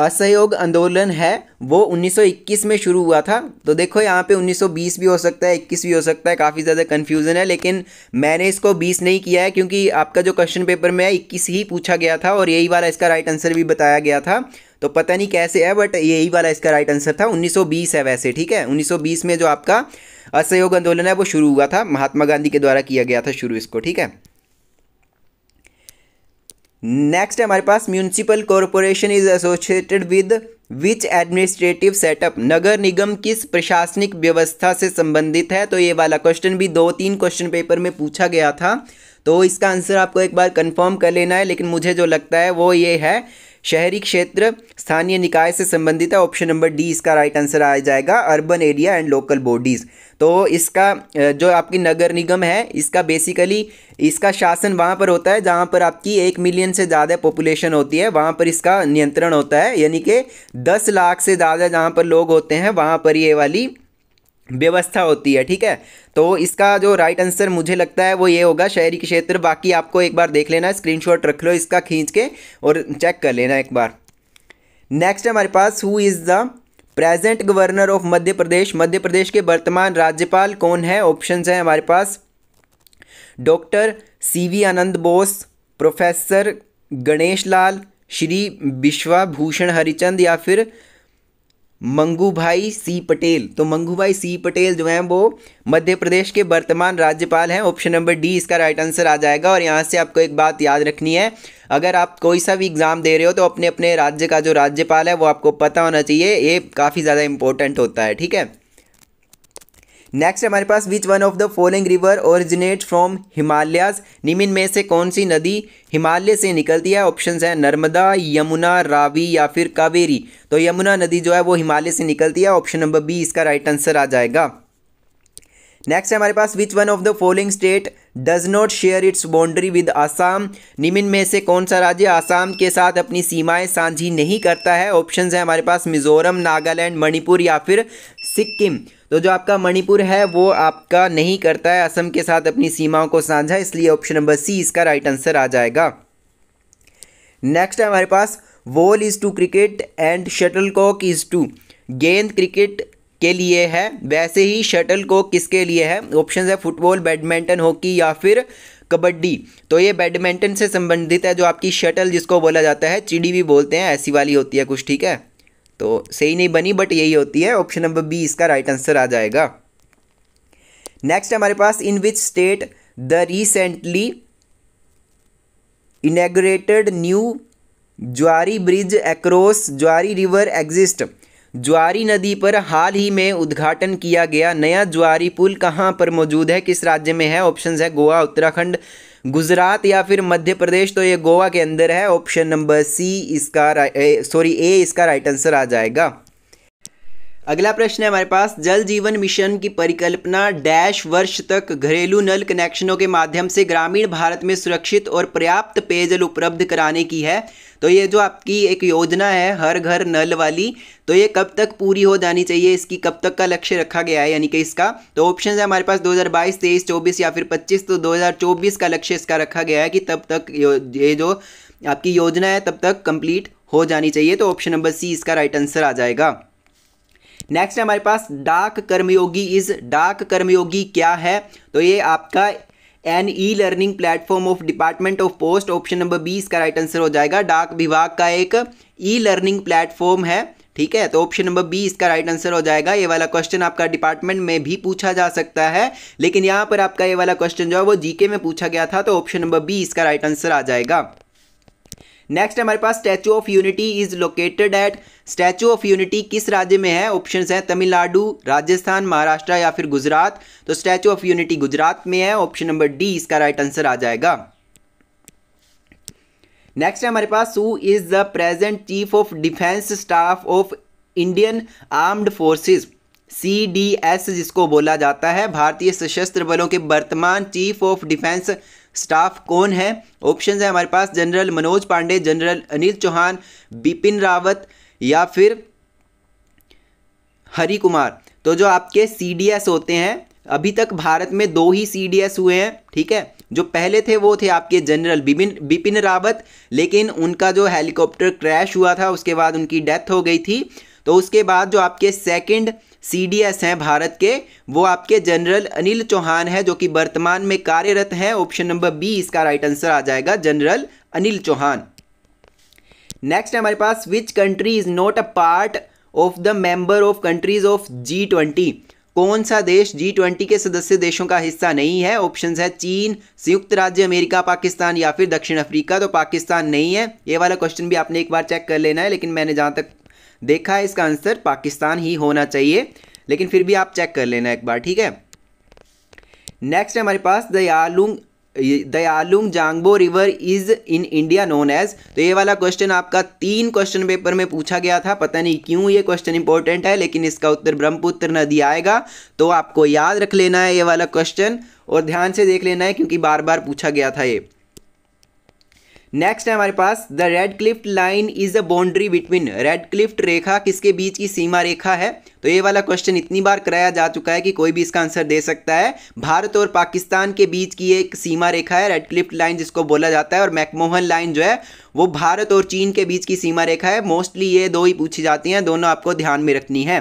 असहयोग आंदोलन है वो 1921 में शुरू हुआ था तो देखो यहाँ पे 1920 भी हो सकता है 21 भी हो सकता है काफ़ी ज़्यादा कन्फ्यूज़न है लेकिन मैंने इसको 20 नहीं किया है क्योंकि आपका जो क्वेश्चन पेपर में है 21 ही पूछा गया था और यही वाला इसका राइट आंसर भी बताया गया था तो पता नहीं कैसे है बट यही वाला इसका राइट आंसर था उन्नीस है वैसे ठीक है उन्नीस में जो आपका असहयोग आंदोलन है वो शुरू हुआ था महात्मा गांधी के द्वारा किया गया था शुरू इसको ठीक है नेक्स्ट हमारे पास municipal corporation is associated with which administrative setup नगर निगम किस प्रशासनिक व्यवस्था से संबंधित है तो ये वाला क्वेश्चन भी दो तीन क्वेश्चन पेपर में पूछा गया था तो इसका आंसर आपको एक बार कंफर्म कर लेना है लेकिन मुझे जो लगता है वो ये है शहरी क्षेत्र स्थानीय निकाय से संबंधित है ऑप्शन नंबर डी इसका राइट आंसर आ जाएगा urban area and local bodies तो इसका जो आपकी नगर निगम है इसका बेसिकली इसका शासन वहाँ पर होता है जहाँ पर आपकी एक मिलियन से ज़्यादा पॉपुलेशन होती है वहाँ पर इसका नियंत्रण होता है यानी कि दस लाख से ज़्यादा जहाँ पर लोग होते हैं वहाँ पर ये वाली व्यवस्था होती है ठीक है तो इसका जो राइट आंसर मुझे लगता है वो ये होगा शहरी क्षेत्र बाकी आपको एक बार देख लेना स्क्रीनशॉट रख लो इसका खींच के और चेक कर लेना एक बार नेक्स्ट हमारे पास who is the present governor of Madhya Pradesh Madhya Pradesh के वर्तमान राज्यपाल कौन है ऑप्शन हैं हमारे पास डॉक्टर सी वी आनंद बोस प्रोफेसर गणेश लाल श्री विश्वाभूषण हरिचंद या फिर मंगू भाई सी पटेल तो मंगू भाई सी पटेल जो हैं वो मध्य प्रदेश के वर्तमान राज्यपाल हैं ऑप्शन नंबर डी इसका राइट आंसर आ जाएगा और यहाँ से आपको एक बात याद रखनी है अगर आप कोई सा भी एग्ज़ाम दे रहे हो तो अपने अपने राज्य का जो राज्यपाल है वो आपको पता होना चाहिए ये काफ़ी ज़्यादा इंपॉर्टेंट होता है ठीक है नेक्स्ट हमारे पास which one of the following river originate from Himalayas निम्न में से कौन सी नदी हिमालय से निकलती है ऑप्शन है नर्मदा यमुना रावी या फिर कावेरी तो यमुना नदी जो है वो हिमालय से निकलती है ऑप्शन नंबर बी इसका राइट आंसर आ जाएगा नेक्स्ट हमारे पास which one of the following state does not share its boundary with Assam निम्न में से कौन सा राज्य आसाम के साथ अपनी सीमाएं साझी नहीं करता है ऑप्शंस हैं हमारे पास मिजोरम नागालैंड मणिपुर या फिर सिक्किम तो जो आपका मणिपुर है वो आपका नहीं करता है असम के साथ अपनी सीमाओं को साझा इसलिए ऑप्शन नंबर सी इसका राइट आंसर आ जाएगा नेक्स्ट है हमारे पास wall is to cricket and shuttlecock is to गेंद क्रिकेट के लिए है वैसे ही शटल कॉक किसके लिए है ऑप्शन है फुटबॉल बैडमिंटन हॉकी या फिर कबड्डी तो ये बैडमिंटन से संबंधित है जो आपकी शटल जिसको बोला जाता है चिड़ी भी बोलते हैं ऐसी वाली होती है कुछ ठीक है तो सही नहीं बनी बट यही होती है ऑप्शन नंबर बी इसका राइट आंसर आ जाएगा नेक्स्ट हमारे पास in which state the recently inaugurated new Zuari bridge across Zuari river exist Zuari नदी पर हाल ही में उद्घाटन किया गया नया ज्वारी पुल कहाँ पर मौजूद है किस राज्य में है ऑप्शंस है गोवा उत्तराखंड गुजरात या फिर मध्य प्रदेश तो ये गोवा के अंदर है ऑप्शन नंबर सी इसका सॉरी ए इसका राइट आंसर आ जाएगा अगला प्रश्न है हमारे पास जल जीवन मिशन की परिकल्पना डैश वर्ष तक घरेलू नल कनेक्शनों के माध्यम से ग्रामीण भारत में सुरक्षित और पर्याप्त पेयजल उपलब्ध कराने की है तो ये जो आपकी एक योजना है हर घर नल वाली तो ये कब तक पूरी हो जानी चाहिए इसकी कब तक का लक्ष्य रखा गया है यानी कि इसका तो ऑप्शन है हमारे पास 2022, 23, 24 या फिर 25 तो 2024 का लक्ष्य इसका रखा गया है कि तब तक ये जो आपकी योजना है तब तक कंप्लीट हो जानी चाहिए तो ऑप्शन नंबर सी इसका राइट आंसर आ जाएगा नेक्स्ट है हमारे पास डाक कर्मयोगी इज डाक कर्मयोगी क्या है तो ये आपका an e learning platform of department of post option number B इसका राइट आंसर हो जाएगा डाक विभाग का एक ई लर्निंग प्लेटफॉर्म है ठीक है तो ऑप्शन नंबर बी इसका राइट आंसर हो जाएगा ये वाला क्वेश्चन आपका डिपार्टमेंट में भी पूछा जा सकता है लेकिन यहाँ पर आपका ये वाला क्वेश्चन जो है वो जीके में पूछा गया था तो ऑप्शन नंबर बी इसका राइट आंसर आ जाएगा नेक्स्ट हमारे पास statue of unity is located at statue of unity किस राज्य में है ऑप्शन है तमिलनाडु राजस्थान महाराष्ट्र या फिर गुजरात तो स्टैचू ऑफ यूनिटी गुजरात में है ऑप्शन नंबर डी इसका राइट आंसर आ जाएगा नेक्स्ट है हमारे पास who is the present chief of defence staff of Indian armed forces C D S जिसको बोला जाता है भारतीय सशस्त्र बलों के वर्तमान चीफ ऑफ डिफेंस स्टाफ कौन है ऑप्शन है हमारे पास जनरल मनोज पांडे जनरल अनिल चौहान बिपिन रावत या फिर हरि कुमार तो जो आपके सी होते हैं अभी तक भारत में दो ही सी हुए हैं ठीक है जो पहले थे वो थे आपके जनरल बिपिन बिपिन रावत लेकिन उनका जो हेलीकॉप्टर क्रैश हुआ था उसके बाद उनकी डेथ हो गई थी तो उसके बाद जो आपके सेकंड सीडीएस हैं भारत के वो आपके जनरल अनिल चौहान हैं जो कि वर्तमान में कार्यरत हैं ऑप्शन नंबर बी इसका राइट आंसर आ जाएगा जनरल अनिल चौहान नेक्स्ट हमारे पास which country is not a part of the member of countries of G twenty कौन सा देश जी ट्वेंटी के सदस्य देशों का हिस्सा नहीं है ऑप्शन है चीन संयुक्त राज्य अमेरिका पाकिस्तान या फिर दक्षिण अफ्रीका तो पाकिस्तान नहीं है ये वाला क्वेश्चन भी आपने एक बार चेक कर लेना है लेकिन मैंने जहाँ तक देखा है इसका आंसर पाकिस्तान ही होना चाहिए लेकिन फिर भी आप चेक कर लेना एक बार ठीक है नेक्स्ट हमारे पास Yarlung Yarlung Zangbo river is in India known as तो ये वाला क्वेश्चन आपका तीन क्वेश्चन पेपर में पूछा गया था पता नहीं क्यों ये क्वेश्चन इंपॉर्टेंट है लेकिन इसका उत्तर ब्रह्मपुत्र नदी आएगा तो आपको याद रख लेना है ये वाला क्वेश्चन और ध्यान से देख लेना है क्योंकि बार बार पूछा गया था ये नेक्स्ट है हमारे पास the Radcliffe line is a boundary between Radcliffe रेखा किसके बीच की सीमा रेखा है तो ये वाला क्वेश्चन इतनी बार कराया जा चुका है कि कोई भी इसका आंसर दे सकता है भारत और पाकिस्तान के बीच की एक सीमा रेखा है रेड क्लिफ्ट लाइन जिसको बोला जाता है और मैकमोहन लाइन जो है वो भारत और चीन के बीच की सीमा रेखा है मोस्टली ये दो ही पूछी जाती हैं दोनों आपको ध्यान में रखनी है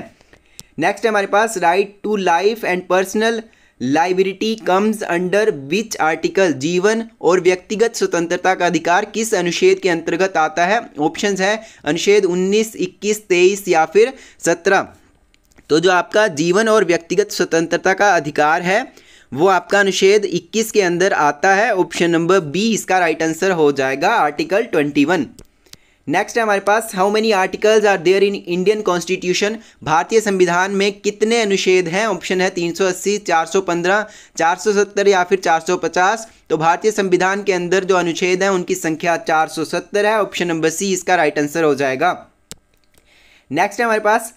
नेक्स्ट है हमारे पास right to life and personal liability comes under which article जीवन और व्यक्तिगत स्वतंत्रता का अधिकार किस अनुच्छेद के अंतर्गत आता है ऑप्शंस है अनुच्छेद 19, 21, 23 या फिर 17 तो जो आपका जीवन और व्यक्तिगत स्वतंत्रता का अधिकार है वो आपका अनुच्छेद 21 के अंदर आता है ऑप्शन नंबर बी इसका राइट आंसर हो जाएगा आर्टिकल 21 नेक्स्ट है हमारे पास how many articles are there in Indian constitution भारतीय संविधान में कितने अनुच्छेद हैं ऑप्शन है 380, 415, 470 या फिर 450 तो भारतीय संविधान के अंदर जो अनुच्छेद हैं उनकी संख्या 470 है ऑप्शन नंबर सी इसका राइट आंसर हो जाएगा नेक्स्ट है हमारे पास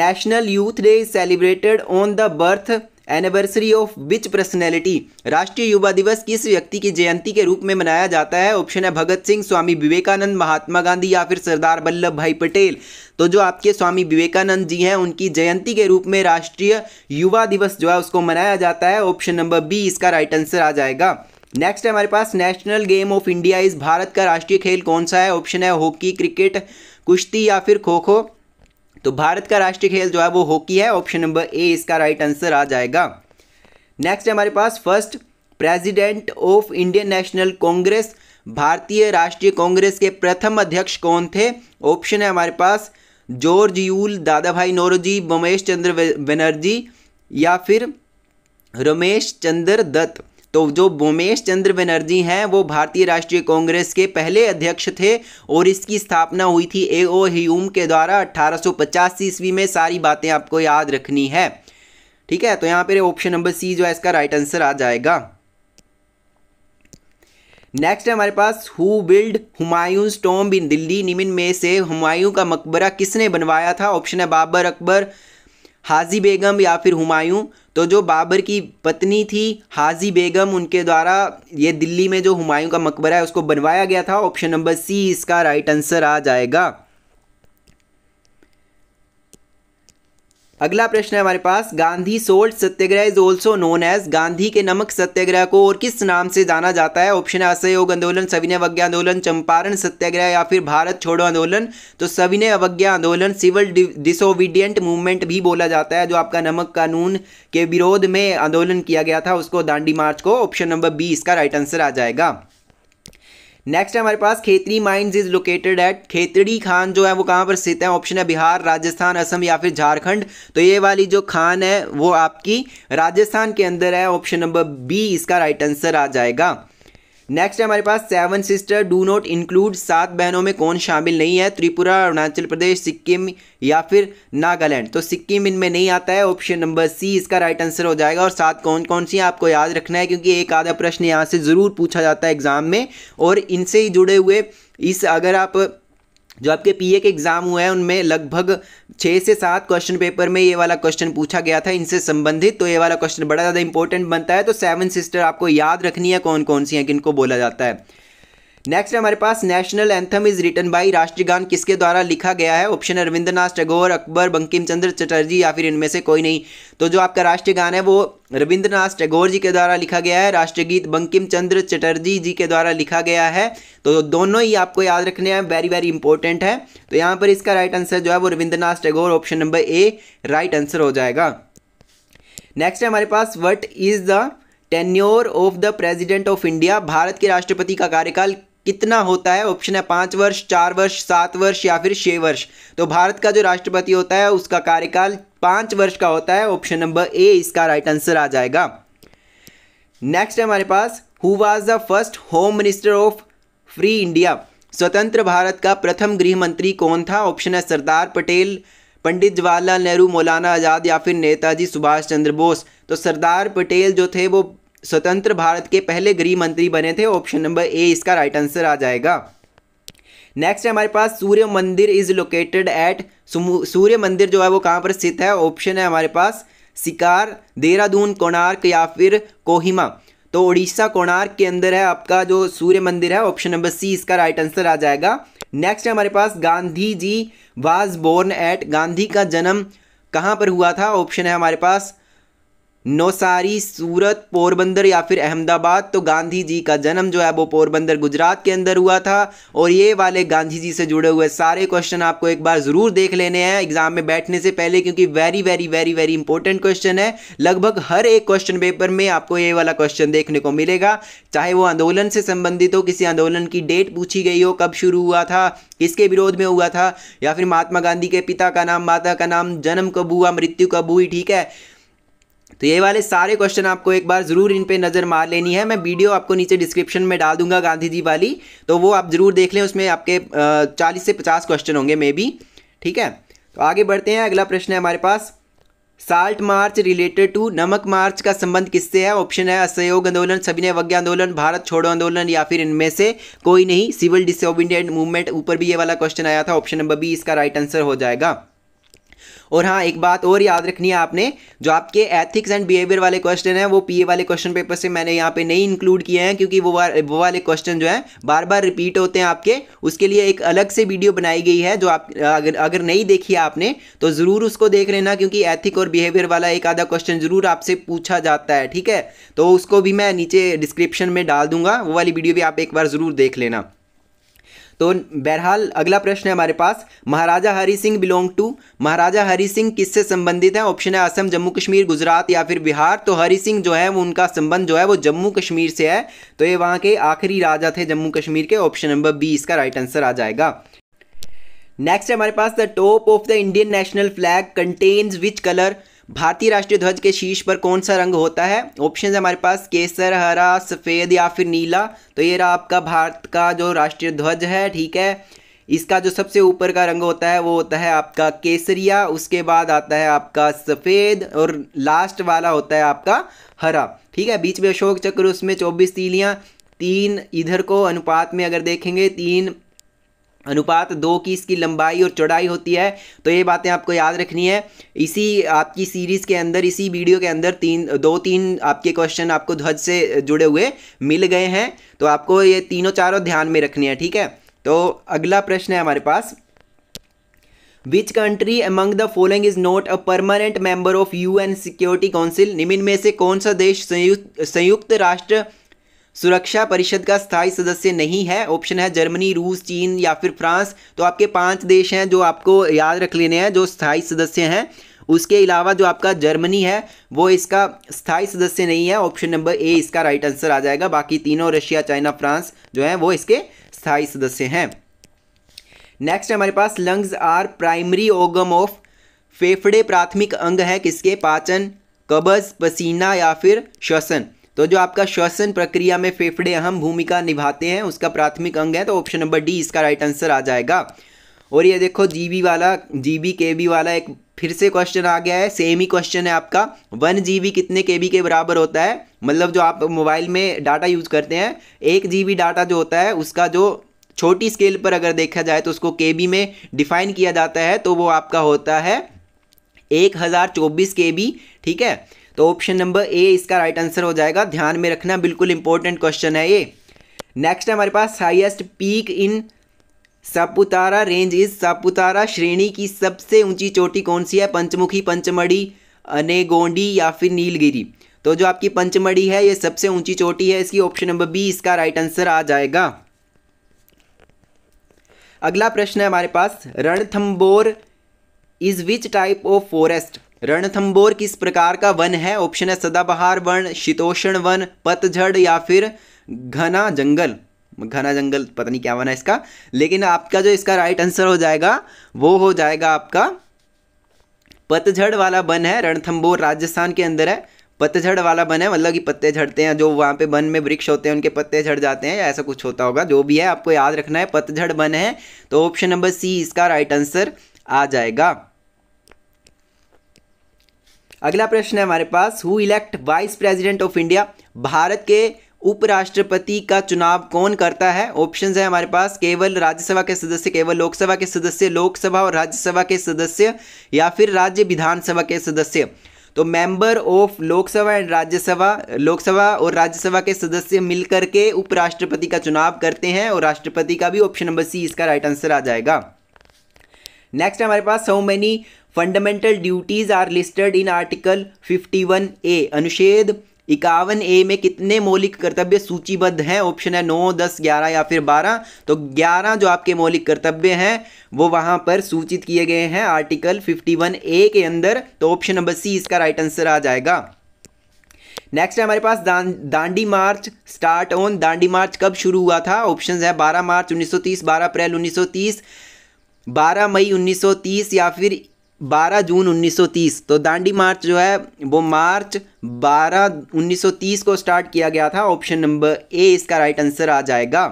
national youth day celebrated on the birth anniversary of which personality राष्ट्रीय युवा दिवस किस व्यक्ति की जयंती के रूप में मनाया जाता है ऑप्शन है भगत सिंह स्वामी विवेकानंद महात्मा गांधी या फिर सरदार वल्लभ भाई पटेल तो जो आपके स्वामी विवेकानंद जी हैं उनकी जयंती के रूप में राष्ट्रीय युवा दिवस जो है उसको मनाया जाता है ऑप्शन नंबर बी इसका राइट आंसर आ जाएगा नेक्स्ट हमारे पास नेशनल गेम ऑफ इंडिया इस भारत का राष्ट्रीय खेल कौन सा है ऑप्शन है हॉकी क्रिकेट कुश्ती या फिर खो खो तो भारत का राष्ट्रीय खेल जो है वो हॉकी है ऑप्शन नंबर ए इसका राइट आंसर आ जाएगा नेक्स्ट है हमारे पास first president of Indian national Congress भारतीय राष्ट्रीय कांग्रेस के प्रथम अध्यक्ष कौन थे ऑप्शन है हमारे पास जॉर्ज यूल दादा भाई नोरजी बमेश चंद्र बनर्जी या फिर रमेश चंद्र दत्त तो जो भूमेश चंद्र बनर्जी हैं वो भारतीय राष्ट्रीय कांग्रेस के पहले अध्यक्ष थे और इसकी स्थापना हुई थी ए ओ ह्यूम के द्वारा अट्ठारह ईस्वी में सारी बातें आपको याद रखनी है ठीक है तो यहाँ पर ऑप्शन नंबर सी जो है इसका राइट आंसर आ जाएगा नेक्स्ट है हमारे पास हु बिल्ड हुमायूं स्टोम इन दिल्ली निमिन में से हुमायूं का मकबरा किसने बनवाया था ऑप्शन है बाबर अकबर हाजी बेगम या फिर हुमायूं तो जो बाबर की पत्नी थी हाजी बेगम उनके द्वारा ये दिल्ली में जो हुमायूं का मकबरा है उसको बनवाया गया था ऑप्शन नंबर सी इसका राइट आंसर आ जाएगा अगला प्रश्न है हमारे पास Gandhi salt satyagraha is also known as Gandhi के नमक सत्याग्रह को और किस नाम से जाना जाता है ऑप्शन है असहयोग आंदोलन सविनय अवज्ञा आंदोलन चंपारण सत्याग्रह या फिर भारत छोड़ो आंदोलन तो सविनय अवज्ञा आंदोलन सिविल डिसोविडियंट मूवमेंट भी बोला जाता है जो आपका नमक कानून के विरोध में आंदोलन किया गया था उसको दांडी मार्च को ऑप्शन नंबर बी इसका राइट आंसर आ जाएगा नेक्स्ट है हमारे पास Khetri mines is located at Khetri खान जो है वो कहाँ पर स्थित है ऑप्शन है बिहार राजस्थान असम या फिर झारखंड तो ये वाली जो खान है वो आपकी राजस्थान के अंदर है ऑप्शन नंबर बी इसका राइट आंसर आ जाएगा नेक्स्ट है हमारे पास seven sister do not include सात बहनों में कौन शामिल नहीं है त्रिपुरा अरुणाचल प्रदेश सिक्किम या फिर नागालैंड तो सिक्किम इनमें नहीं आता है ऑप्शन नंबर सी इसका राइट आंसर हो जाएगा और सात कौन कौन सी आपको याद रखना है क्योंकि एक आधा प्रश्न यहाँ से ज़रूर पूछा जाता है एग्ज़ाम में और इनसे ही जुड़े हुए इस अगर आप जो आपके पीए के एग्ज़ाम हुए हैं उनमें लगभग छः से सात क्वेश्चन पेपर में ये वाला क्वेश्चन पूछा गया था इनसे संबंधित तो ये वाला क्वेश्चन बड़ा ज़्यादा इंपॉर्टेंट बनता है तो सेवन सिस्टर आपको याद रखनी है कौन कौन सी हैं किनको बोला जाता है नेक्स्ट हमारे पास national anthem is written by राष्ट्रीय गान किसके द्वारा लिखा गया है ऑप्शन रविंद्रनाथ टैगोर अकबर बंकिम चंद्र चटर्जी या फिर इनमें से कोई नहीं तो जो आपका राष्ट्रीय गान है वो रविंद्रनाथ टैगोर जी के द्वारा लिखा गया है राष्ट्रीय गीत बंकिम चंद्र चटर्जी जी के द्वारा लिखा गया है तो दोनों ही आपको याद रखने हैं वेरी वेरी इंपॉर्टेंट है तो यहाँ पर इसका राइट आंसर जो है वो Rabindranath Tagore option number A right answer हो जाएगा नेक्स्ट है हमारे पास what is the tenure of the president of India Bharat के राष्ट्रपति का कार्यकाल कितना होता है ऑप्शन है पाँच वर्ष चार वर्ष सात वर्ष या फिर छः वर्ष तो भारत का जो राष्ट्रपति होता है उसका कार्यकाल पाँच वर्ष का होता है ऑप्शन नंबर ए इसका राइट आंसर आ जाएगा नेक्स्ट है हमारे पास who was the first home minister of free India स्वतंत्र भारत का प्रथम गृह मंत्री कौन था ऑप्शन है सरदार पटेल पंडित जवाहरलाल नेहरू मौलाना आज़ाद या फिर नेताजी सुभाष चंद्र बोस तो सरदार पटेल जो थे वो स्वतंत्र भारत के पहले गृह मंत्री बने थे ऑप्शन नंबर ए इसका राइट आंसर आ जाएगा नेक्स्ट हमारे पास सूर्य मंदिर इज लोकेटेड एट सूर्य मंदिर जो है वो कहाँ पर स्थित है ऑप्शन है हमारे पास सिकार देहरादून कोणार्क या फिर कोहिमा तो उड़ीसा कोणार्क के अंदर है आपका जो सूर्य मंदिर है ऑप्शन नंबर सी इसका राइट आंसर आ जाएगा नेक्स्ट हमारे पास Gandhi ji was born at Gandhi का जन्म कहाँ पर हुआ था ऑप्शन है हमारे पास नौसारी सूरत पोरबंदर या फिर अहमदाबाद तो गांधी जी का जन्म जो है वो पोरबंदर गुजरात के अंदर हुआ था और ये वाले गांधी जी से जुड़े हुए सारे क्वेश्चन आपको एक बार ज़रूर देख लेने हैं एग्जाम में बैठने से पहले क्योंकि very very very very important question है लगभग हर एक क्वेश्चन पेपर में आपको ये वाला क्वेश्चन देखने को मिलेगा चाहे वो आंदोलन से संबंधित हो किसी आंदोलन की डेट पूछी गई हो कब शुरू हुआ था किसके विरोध में हुआ था या फिर महात्मा गांधी के पिता का नाम माता का नाम जन्म कब हुआ मृत्यु कब हुई ठीक है तो ये वाले सारे क्वेश्चन आपको एक बार ज़रूर इन पे नज़र मार लेनी है मैं वीडियो आपको नीचे डिस्क्रिप्शन में डाल दूंगा गांधी जी वाली तो वो आप ज़रूर देख लें उसमें आपके चालीस से पचास क्वेश्चन होंगे मे बी ठीक है तो आगे बढ़ते हैं अगला प्रश्न है हमारे पास साल्ट मार्च रिलेटेड टू नमक मार्च का संबंध किससे है ऑप्शन है असहयोग आंदोलन सविनय अवज्ञा आंदोलन भारत छोड़ो आंदोलन या फिर इनमें से कोई नहीं सिविल डिसोबिडेंट मूवमेंट ऊपर भी ये वाला क्वेश्चन आया था ऑप्शन नंबर बी इसका राइट आंसर हो जाएगा और हाँ एक बात और याद रखनी है आपने जो आपके एथिक्स एंड बिहेवियर वाले क्वेश्चन हैं वो पीए वाले क्वेश्चन पेपर से मैंने यहाँ पे नहीं इंक्लूड किए हैं क्योंकि वो वो वाले क्वेश्चन जो हैं बार बार रिपीट होते हैं आपके उसके लिए एक अलग से वीडियो बनाई गई है जो आप अगर अगर नहीं देखी आपने तो ज़रूर उसको देख लेना क्योंकि एथिक और बिहेवियर वाला एक आधा क्वेश्चन ज़रूर आपसे पूछा जाता है ठीक है तो उसको भी मैं नीचे डिस्क्रिप्शन में डाल दूंगा वो वाली वीडियो भी आप एक बार ज़रूर देख लेना तो बहरहाल अगला प्रश्न है हमारे पास महाराजा हरि सिंह बिलोंग टू महाराजा हरि सिंह किससे संबंधित है ऑप्शन है असम जम्मू कश्मीर गुजरात या फिर बिहार तो हरि सिंह जो है वो उनका संबंध जो है वो जम्मू कश्मीर से है तो ये वहाँ के आखिरी राजा थे जम्मू कश्मीर के ऑप्शन नंबर बी इसका राइट आंसर आ जाएगा नेक्स्ट है हमारे पास the top of the Indian national flag contains which colour भारतीय राष्ट्रीय ध्वज के शीर्ष पर कौन सा रंग होता है ऑप्शन है हमारे पास केसर हरा सफ़ेद या फिर नीला तो ये रहा आपका भारत का जो राष्ट्रीय ध्वज है ठीक है इसका जो सबसे ऊपर का रंग होता है वो होता है आपका केसरिया उसके बाद आता है आपका सफ़ेद और लास्ट वाला होता है आपका हरा ठीक है बीच में अशोक चक्र उसमें चौबीस तीलियाँ तीन इधर को अनुपात में अगर देखेंगे तीन अनुपात दो की इसकी लंबाई और चौड़ाई होती है तो ये बातें आपको याद रखनी है इसी आपकी सीरीज़ के अंदर इसी वीडियो के अंदर तीन दो तीन आपके क्वेश्चन आपको ध्वज से जुड़े हुए मिल गए हैं तो आपको ये तीनों चारों ध्यान में रखनी है ठीक है तो अगला प्रश्न है हमारे पास which country among the following is not a permanent member of UN security council निम्न में से कौन सा देश संयुक्त संयुक्त राष्ट्र सुरक्षा परिषद का स्थायी सदस्य नहीं है ऑप्शन है जर्मनी रूस चीन या फिर फ्रांस तो आपके पांच देश हैं जो आपको याद रख लेने हैं जो स्थायी सदस्य हैं उसके अलावा जो आपका जर्मनी है वो इसका स्थायी सदस्य नहीं है ऑप्शन नंबर ए इसका राइट आंसर आ जाएगा बाकी तीनों रशिया चाइना फ्रांस जो है वो इसके स्थायी सदस्य हैं नेक्स्ट हमारे पास lungs are primary organ of फेफड़े प्राथमिक अंग है किसके पाचन कबज पसीना या फिर श्वसन तो जो आपका श्वसन प्रक्रिया में फेफड़े अहम भूमिका निभाते हैं उसका प्राथमिक अंग है तो ऑप्शन नंबर डी इसका राइट आंसर आ जाएगा और ये देखो जीबी वाला जीबी केबी वाला एक फिर से क्वेश्चन आ गया है सेम ही क्वेश्चन है आपका वन जीबी कितने केबी के बराबर होता है मतलब जो आप मोबाइल में डाटा यूज करते हैं एक जीबी डाटा जो होता है उसका जो छोटी स्केल पर अगर देखा जाए तो उसको केबी में डिफाइन किया जाता है तो वो आपका होता है एक हज़ार चौबीस के बी ठीक है तो ऑप्शन नंबर ए इसका राइट आंसर हो जाएगा ध्यान में रखना बिल्कुल इंपॉर्टेंट क्वेश्चन है ये नेक्स्ट हमारे पास highest peak in Saputara range is Saputara श्रेणी की सबसे ऊंची चोटी कौन सी है पंचमुखी पंचमढ़ी अनेगोंडी या फिर नीलगिरी तो जो आपकी पंचमढ़ी है ये सबसे ऊंची चोटी है इसकी ऑप्शन नंबर बी इसका राइट आंसर आ जाएगा अगला प्रश्न है हमारे पास Ranthambore is which type of forest Ranthambore किस प्रकार का वन है ऑप्शन है सदाबहार वन शीतोषण वन पतझड़ या फिर घना जंगल घना जंगल पता नहीं क्या बना इसका लेकिन आपका जो इसका राइट आंसर हो जाएगा वो हो जाएगा आपका पतझड़ वाला वन है रणथंबोर राजस्थान के अंदर है पतझड़ वाला वन है मतलब कि पत्ते झड़ते हैं जो वहाँ पे वन में वृक्ष होते हैं उनके पत्ते झड़ जाते हैं या ऐसा कुछ होता होगा जो भी है आपको याद रखना है पतझड़ वन है तो ऑप्शन नंबर सी इसका राइट आंसर आ जाएगा अगला प्रश्न है हमारे पास who elect vice president of India Bharat के उपराष्ट्रपति का चुनाव कौन करता है ऑप्शन है हमारे पास केवल राज्यसभा के सदस्य केवल लोकसभा के सदस्य लोकसभा और राज्यसभा के सदस्य या फिर राज्य विधानसभा के सदस्य तो member of Lok Sabha and Rajya Sabha Lok Sabha और राज्यसभा के सदस्य मिलकर के उपराष्ट्रपति का चुनाव करते हैं और राष्ट्रपति का भी ऑप्शन नंबर सी इसका राइट आंसर आ जाएगा नेक्स्ट हमारे पास so many fundamental duties are listed in article 51 A अनुच्छेद इक्यावन ए में कितने मौलिक कर्तव्य सूचीबद्ध हैं ऑप्शन है नौ दस ग्यारह या फिर बारह तो ग्यारह जो आपके मौलिक कर्तव्य हैं वो वहाँ पर सूचित किए गए हैं आर्टिकल फिफ्टी वन ए के अंदर तो ऑप्शन नंबर सी इसका राइट आंसर आ जाएगा नेक्स्ट है हमारे पास Dandi march start on Dandi march कब शुरू हुआ था ऑप्शन है बारह मार्च तीस बारह अप्रैल तीस 12 मई 1930 या फिर 12 जून 1930 तो दांडी मार्च जो है वो मार्च 12 1930 को स्टार्ट किया गया था ऑप्शन नंबर ए इसका राइट आंसर आ जाएगा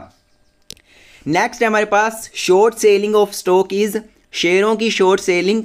नेक्स्ट हमारे पास short selling of stock is शेयरों की शॉर्ट सेलिंग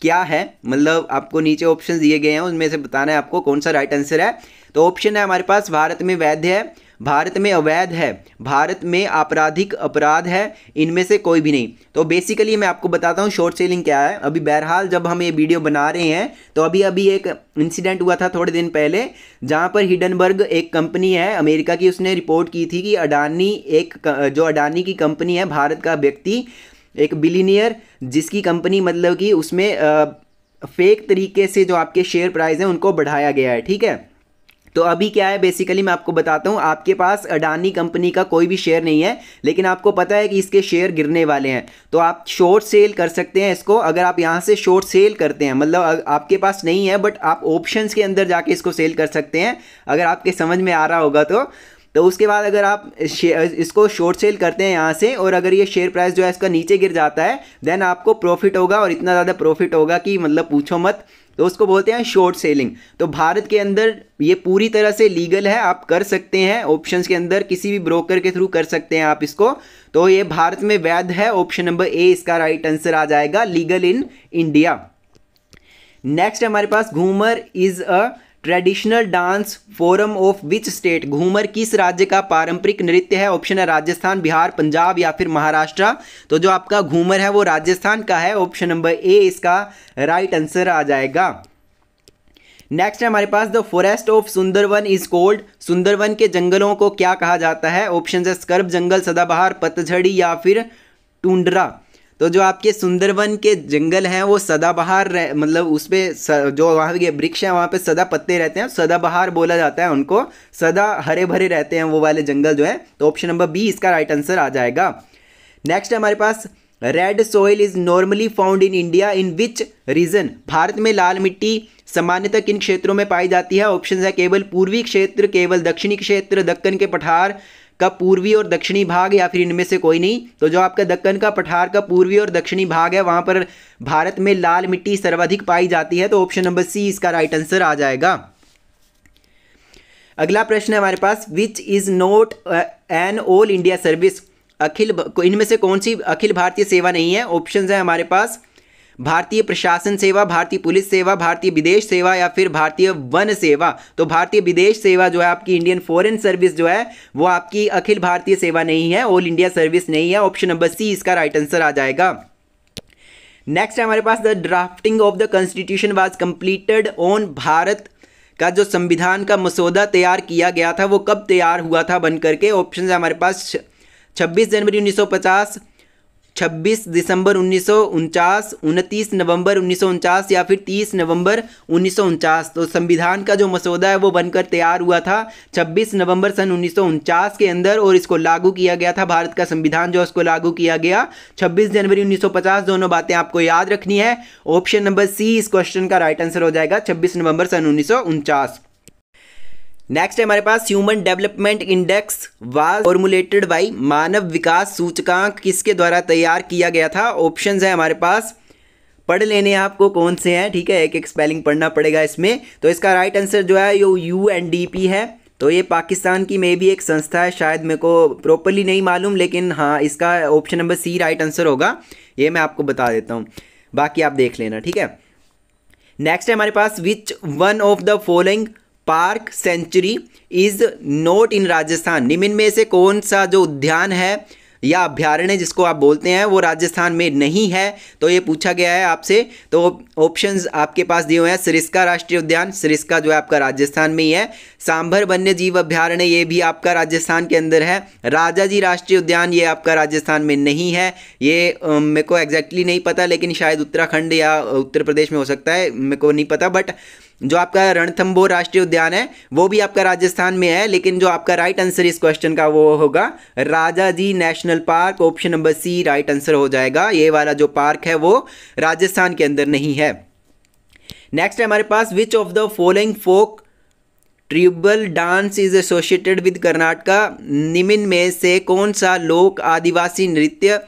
क्या है मतलब आपको नीचे ऑप्शन दिए गए हैं उनमें से बताना है आपको कौन सा राइट आंसर है तो ऑप्शन है हमारे पास भारत में वैध है भारत में अवैध है भारत में आपराधिक अपराध है इनमें से कोई भी नहीं तो बेसिकली मैं आपको बताता हूँ शॉर्ट सेलिंग क्या है अभी बहरहाल जब हम ये वीडियो बना रहे हैं तो अभी अभी एक इंसिडेंट हुआ था थोड़े दिन पहले जहाँ पर हिडनबर्ग एक कंपनी है अमेरिका की उसने रिपोर्ट की थी कि अडानी एक जो अडानी की कंपनी है भारत का व्यक्ति एक बिलीनियर जिसकी कंपनी मतलब कि उसमें फेक तरीके से जो आपके शेयर प्राइस हैं उनको बढ़ाया गया है ठीक है तो अभी क्या है बेसिकली मैं आपको बताता हूँ आपके पास अडानी कंपनी का कोई भी शेयर नहीं है लेकिन आपको पता है कि इसके शेयर गिरने वाले हैं तो आप शॉर्ट सेल कर सकते हैं इसको अगर आप यहाँ से शॉर्ट सेल करते हैं मतलब आपके पास नहीं है बट आप ऑप्शन के अंदर जाके इसको सेल कर सकते हैं अगर आपके समझ में आ रहा होगा तो तो उसके बाद अगर आप इसको शॉर्ट सेल करते हैं यहाँ से और अगर ये शेयर प्राइस जो है इसका नीचे गिर जाता है देन आपको प्रॉफिट होगा और इतना ज़्यादा प्रॉफिट होगा कि मतलब पूछो मत तो उसको बोलते हैं शॉर्ट सेलिंग तो भारत के अंदर ये पूरी तरह से लीगल है आप कर सकते हैं ऑप्शंस के अंदर किसी भी ब्रोकर के थ्रू कर सकते हैं आप इसको तो ये भारत में वैध है ऑप्शन नंबर ए इसका राइट आंसर आ जाएगा लीगल इन इंडिया नेक्स्ट हमारे पास Ghoomar is a traditional dance form of which state Ghoomar किस राज्य का पारंपरिक नृत्य है ऑप्शन है राजस्थान बिहार पंजाब या फिर महाराष्ट्र तो जो आपका घूमर है वो राजस्थान का है ऑप्शन नंबर ए इसका राइट आंसर आ जाएगा नेक्स्ट है हमारे पास the forest of Sundarban is called Sundarban के जंगलों को क्या कहा जाता है ऑप्शन है स्कर्ब जंगल सदाबहार पतझड़ी या फिर टूंडरा तो जो आपके सुंदरवन के जंगल हैं वो सदाबहार मतलब उस पर जो वहाँ के वृक्ष हैं वहाँ पे सदा पत्ते रहते हैं सदाबहार बोला जाता है उनको सदा हरे भरे रहते हैं वो वाले जंगल जो है तो ऑप्शन नंबर बी इसका राइट आंसर आ जाएगा नेक्स्ट हमारे पास red soil is normally found in India in which region भारत में लाल मिट्टी सामान्यतः किन क्षेत्रों में पाई जाती है ऑप्शन है केवल पूर्वी क्षेत्र केवल दक्षिणी क्षेत्र दक्कन के पठार का पूर्वी और दक्षिणी भाग या फिर इनमें से कोई नहीं तो जो आपका दक्कन का पठार का पूर्वी और दक्षिणी भाग है वहाँ पर भारत में लाल मिट्टी सर्वाधिक पाई जाती है तो ऑप्शन नंबर सी इसका राइट आंसर आ जाएगा अगला प्रश्न है हमारे पास which is not an all India service अखिल इनमें से कौन सी अखिल भारतीय सेवा नहीं है ऑप्शन है हमारे पास भारतीय प्रशासन सेवा भारतीय पुलिस सेवा भारतीय विदेश सेवा या फिर भारतीय वन सेवा तो भारतीय विदेश सेवा जो है आपकी इंडियन फॉरेन सर्विस जो है वो आपकी अखिल भारतीय सेवा नहीं है ऑल इंडिया सर्विस नहीं है ऑप्शन नंबर सी इसका राइट आंसर आ जाएगा नेक्स्ट हमारे पास the drafting of the constitution was completed on भारत का जो संविधान का मसौदा तैयार किया गया था वो कब तैयार हुआ था बनकर के ऑप्शन है हमारे पास 26 जनवरी 1950 26 दिसंबर उन्नीस सौ उनचास उनतीस नवंबर उन्नीस सौ उनचास या फिर 30 नवंबर उन्नीस सौ उनचास तो संविधान का जो मसौदा है वो बनकर तैयार हुआ था 26 नवंबर सन उन्नीस सौ उनचास के अंदर और इसको लागू किया गया था भारत का संविधान जो उसको लागू किया गया 26 जनवरी 1950 दोनों बातें आपको याद रखनी है ऑप्शन नंबर सी इस क्वेश्चन का राइट आंसर हो जाएगा छब्बीस नवंबर सन उन्नीस नेक्स्ट है हमारे पास human development index was formulated by मानव विकास सूचकांक किसके द्वारा तैयार किया गया था ऑप्शन है हमारे पास पढ़ लेने आपको कौन से हैं ठीक है एक एक स्पेलिंग पढ़ना पड़ेगा इसमें तो इसका राइट आंसर जो है यो यू एन डी पी है तो ये पाकिस्तान की मे भी एक संस्था है शायद मेरे को प्रॉपरली नहीं मालूम लेकिन हाँ इसका option number C right answer होगा ये मैं आपको बता देता हूँ बाकी आप देख लेना ठीक है नेक्स्ट है हमारे पास which one of the following park sanctuary is not in Rajasthan निम्न में से कौन सा जो उद्यान है या अभ्यारण्य जिसको आप बोलते हैं वो राजस्थान में नहीं है तो ये पूछा गया है आपसे तो ऑप्शंस आपके पास दिए हुए हैं सरिस्का राष्ट्रीय उद्यान सरिस्का जो है आपका राजस्थान में ही है सांभर वन्य जीव अभ्यारण्य ये भी आपका राजस्थान के अंदर है राजा जी राष्ट्रीय उद्यान ये आपका राजस्थान में नहीं है ये मेरे को एग्जैक्टली नहीं पता लेकिन शायद उत्तराखंड या उत्तर प्रदेश में हो सकता है मेरे को नहीं पता बट जो आपका रणथंबोर राष्ट्रीय उद्यान है वो भी आपका राजस्थान में है लेकिन जो आपका राइट आंसर इस क्वेश्चन का वो होगा Raja ji national park option number C right answer हो जाएगा ये वाला जो पार्क है वो राजस्थान के अंदर नहीं है नेक्स्ट है हमारे पास which of the following folk tribal dance is associated with Karnataka निमिन में से कौन सा लोक आदिवासी नृत्य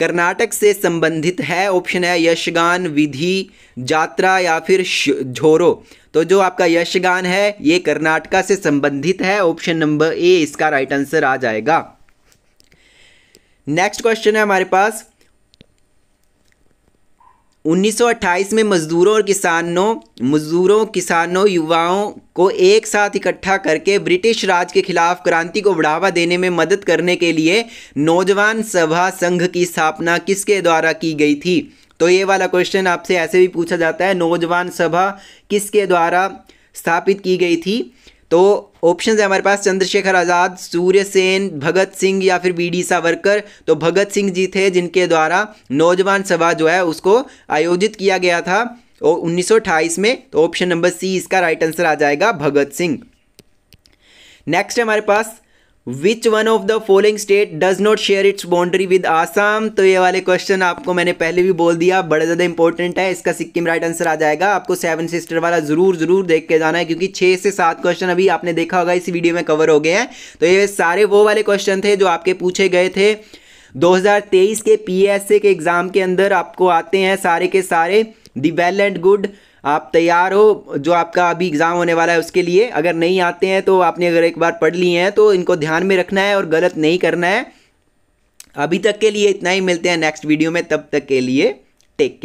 कर्नाटक से संबंधित है ऑप्शन है यशगान विधि जात्रा या फिर झोरो तो जो आपका यशगान है ये कर्नाटका से संबंधित है ऑप्शन नंबर ए इसका राइट आंसर आ जाएगा नेक्स्ट क्वेश्चन है हमारे पास 1928 में मजदूरों और किसानों मजदूरों किसानों युवाओं को एक साथ इकट्ठा करके ब्रिटिश राज के खिलाफ क्रांति को बढ़ावा देने में मदद करने के लिए नौजवान सभा संघ की स्थापना किसके द्वारा की गई थी तो ये वाला क्वेश्चन आपसे ऐसे भी पूछा जाता है नौजवान सभा किसके द्वारा स्थापित की गई थी तो ऑप्शन है हमारे पास चंद्रशेखर आज़ाद सूर्य सेन भगत सिंह या फिर बी डी सावरकर तो भगत सिंह जी थे जिनके द्वारा नौजवान सभा जो है उसको आयोजित किया गया था और उन्नीस में तो ऑप्शन नंबर सी इसका राइट आंसर आ जाएगा भगत सिंह नेक्स्ट है हमारे पास which one of the following state does not share its boundary with Assam तो ये वाले क्वेश्चन आपको मैंने पहले भी बोल दिया बड़ा ज़्यादा इंपॉर्टेंट है इसका सिक्किम राइट आंसर आ जाएगा आपको सेवन सिस्टर वाला जरूर जरूर देख के जाना है क्योंकि छह से सात क्वेश्चन अभी आपने देखा होगा इस वीडियो में कवर हो गए हैं तो ये सारे वो वाले क्वेश्चन थे जो आपके पूछे गए थे 2023 के पी के एग्ज़ाम के अंदर आपको आते हैं सारे के सारे दी वेल एंड गुड आप तैयार हो जो आपका अभी एग्ज़ाम होने वाला है उसके लिए अगर नहीं आते हैं तो आपने अगर एक बार पढ़ लिए हैं तो इनको ध्यान में रखना है और गलत नहीं करना है अभी तक के लिए इतना ही मिलते हैं नेक्स्ट वीडियो में तब तक के लिए टेक केयर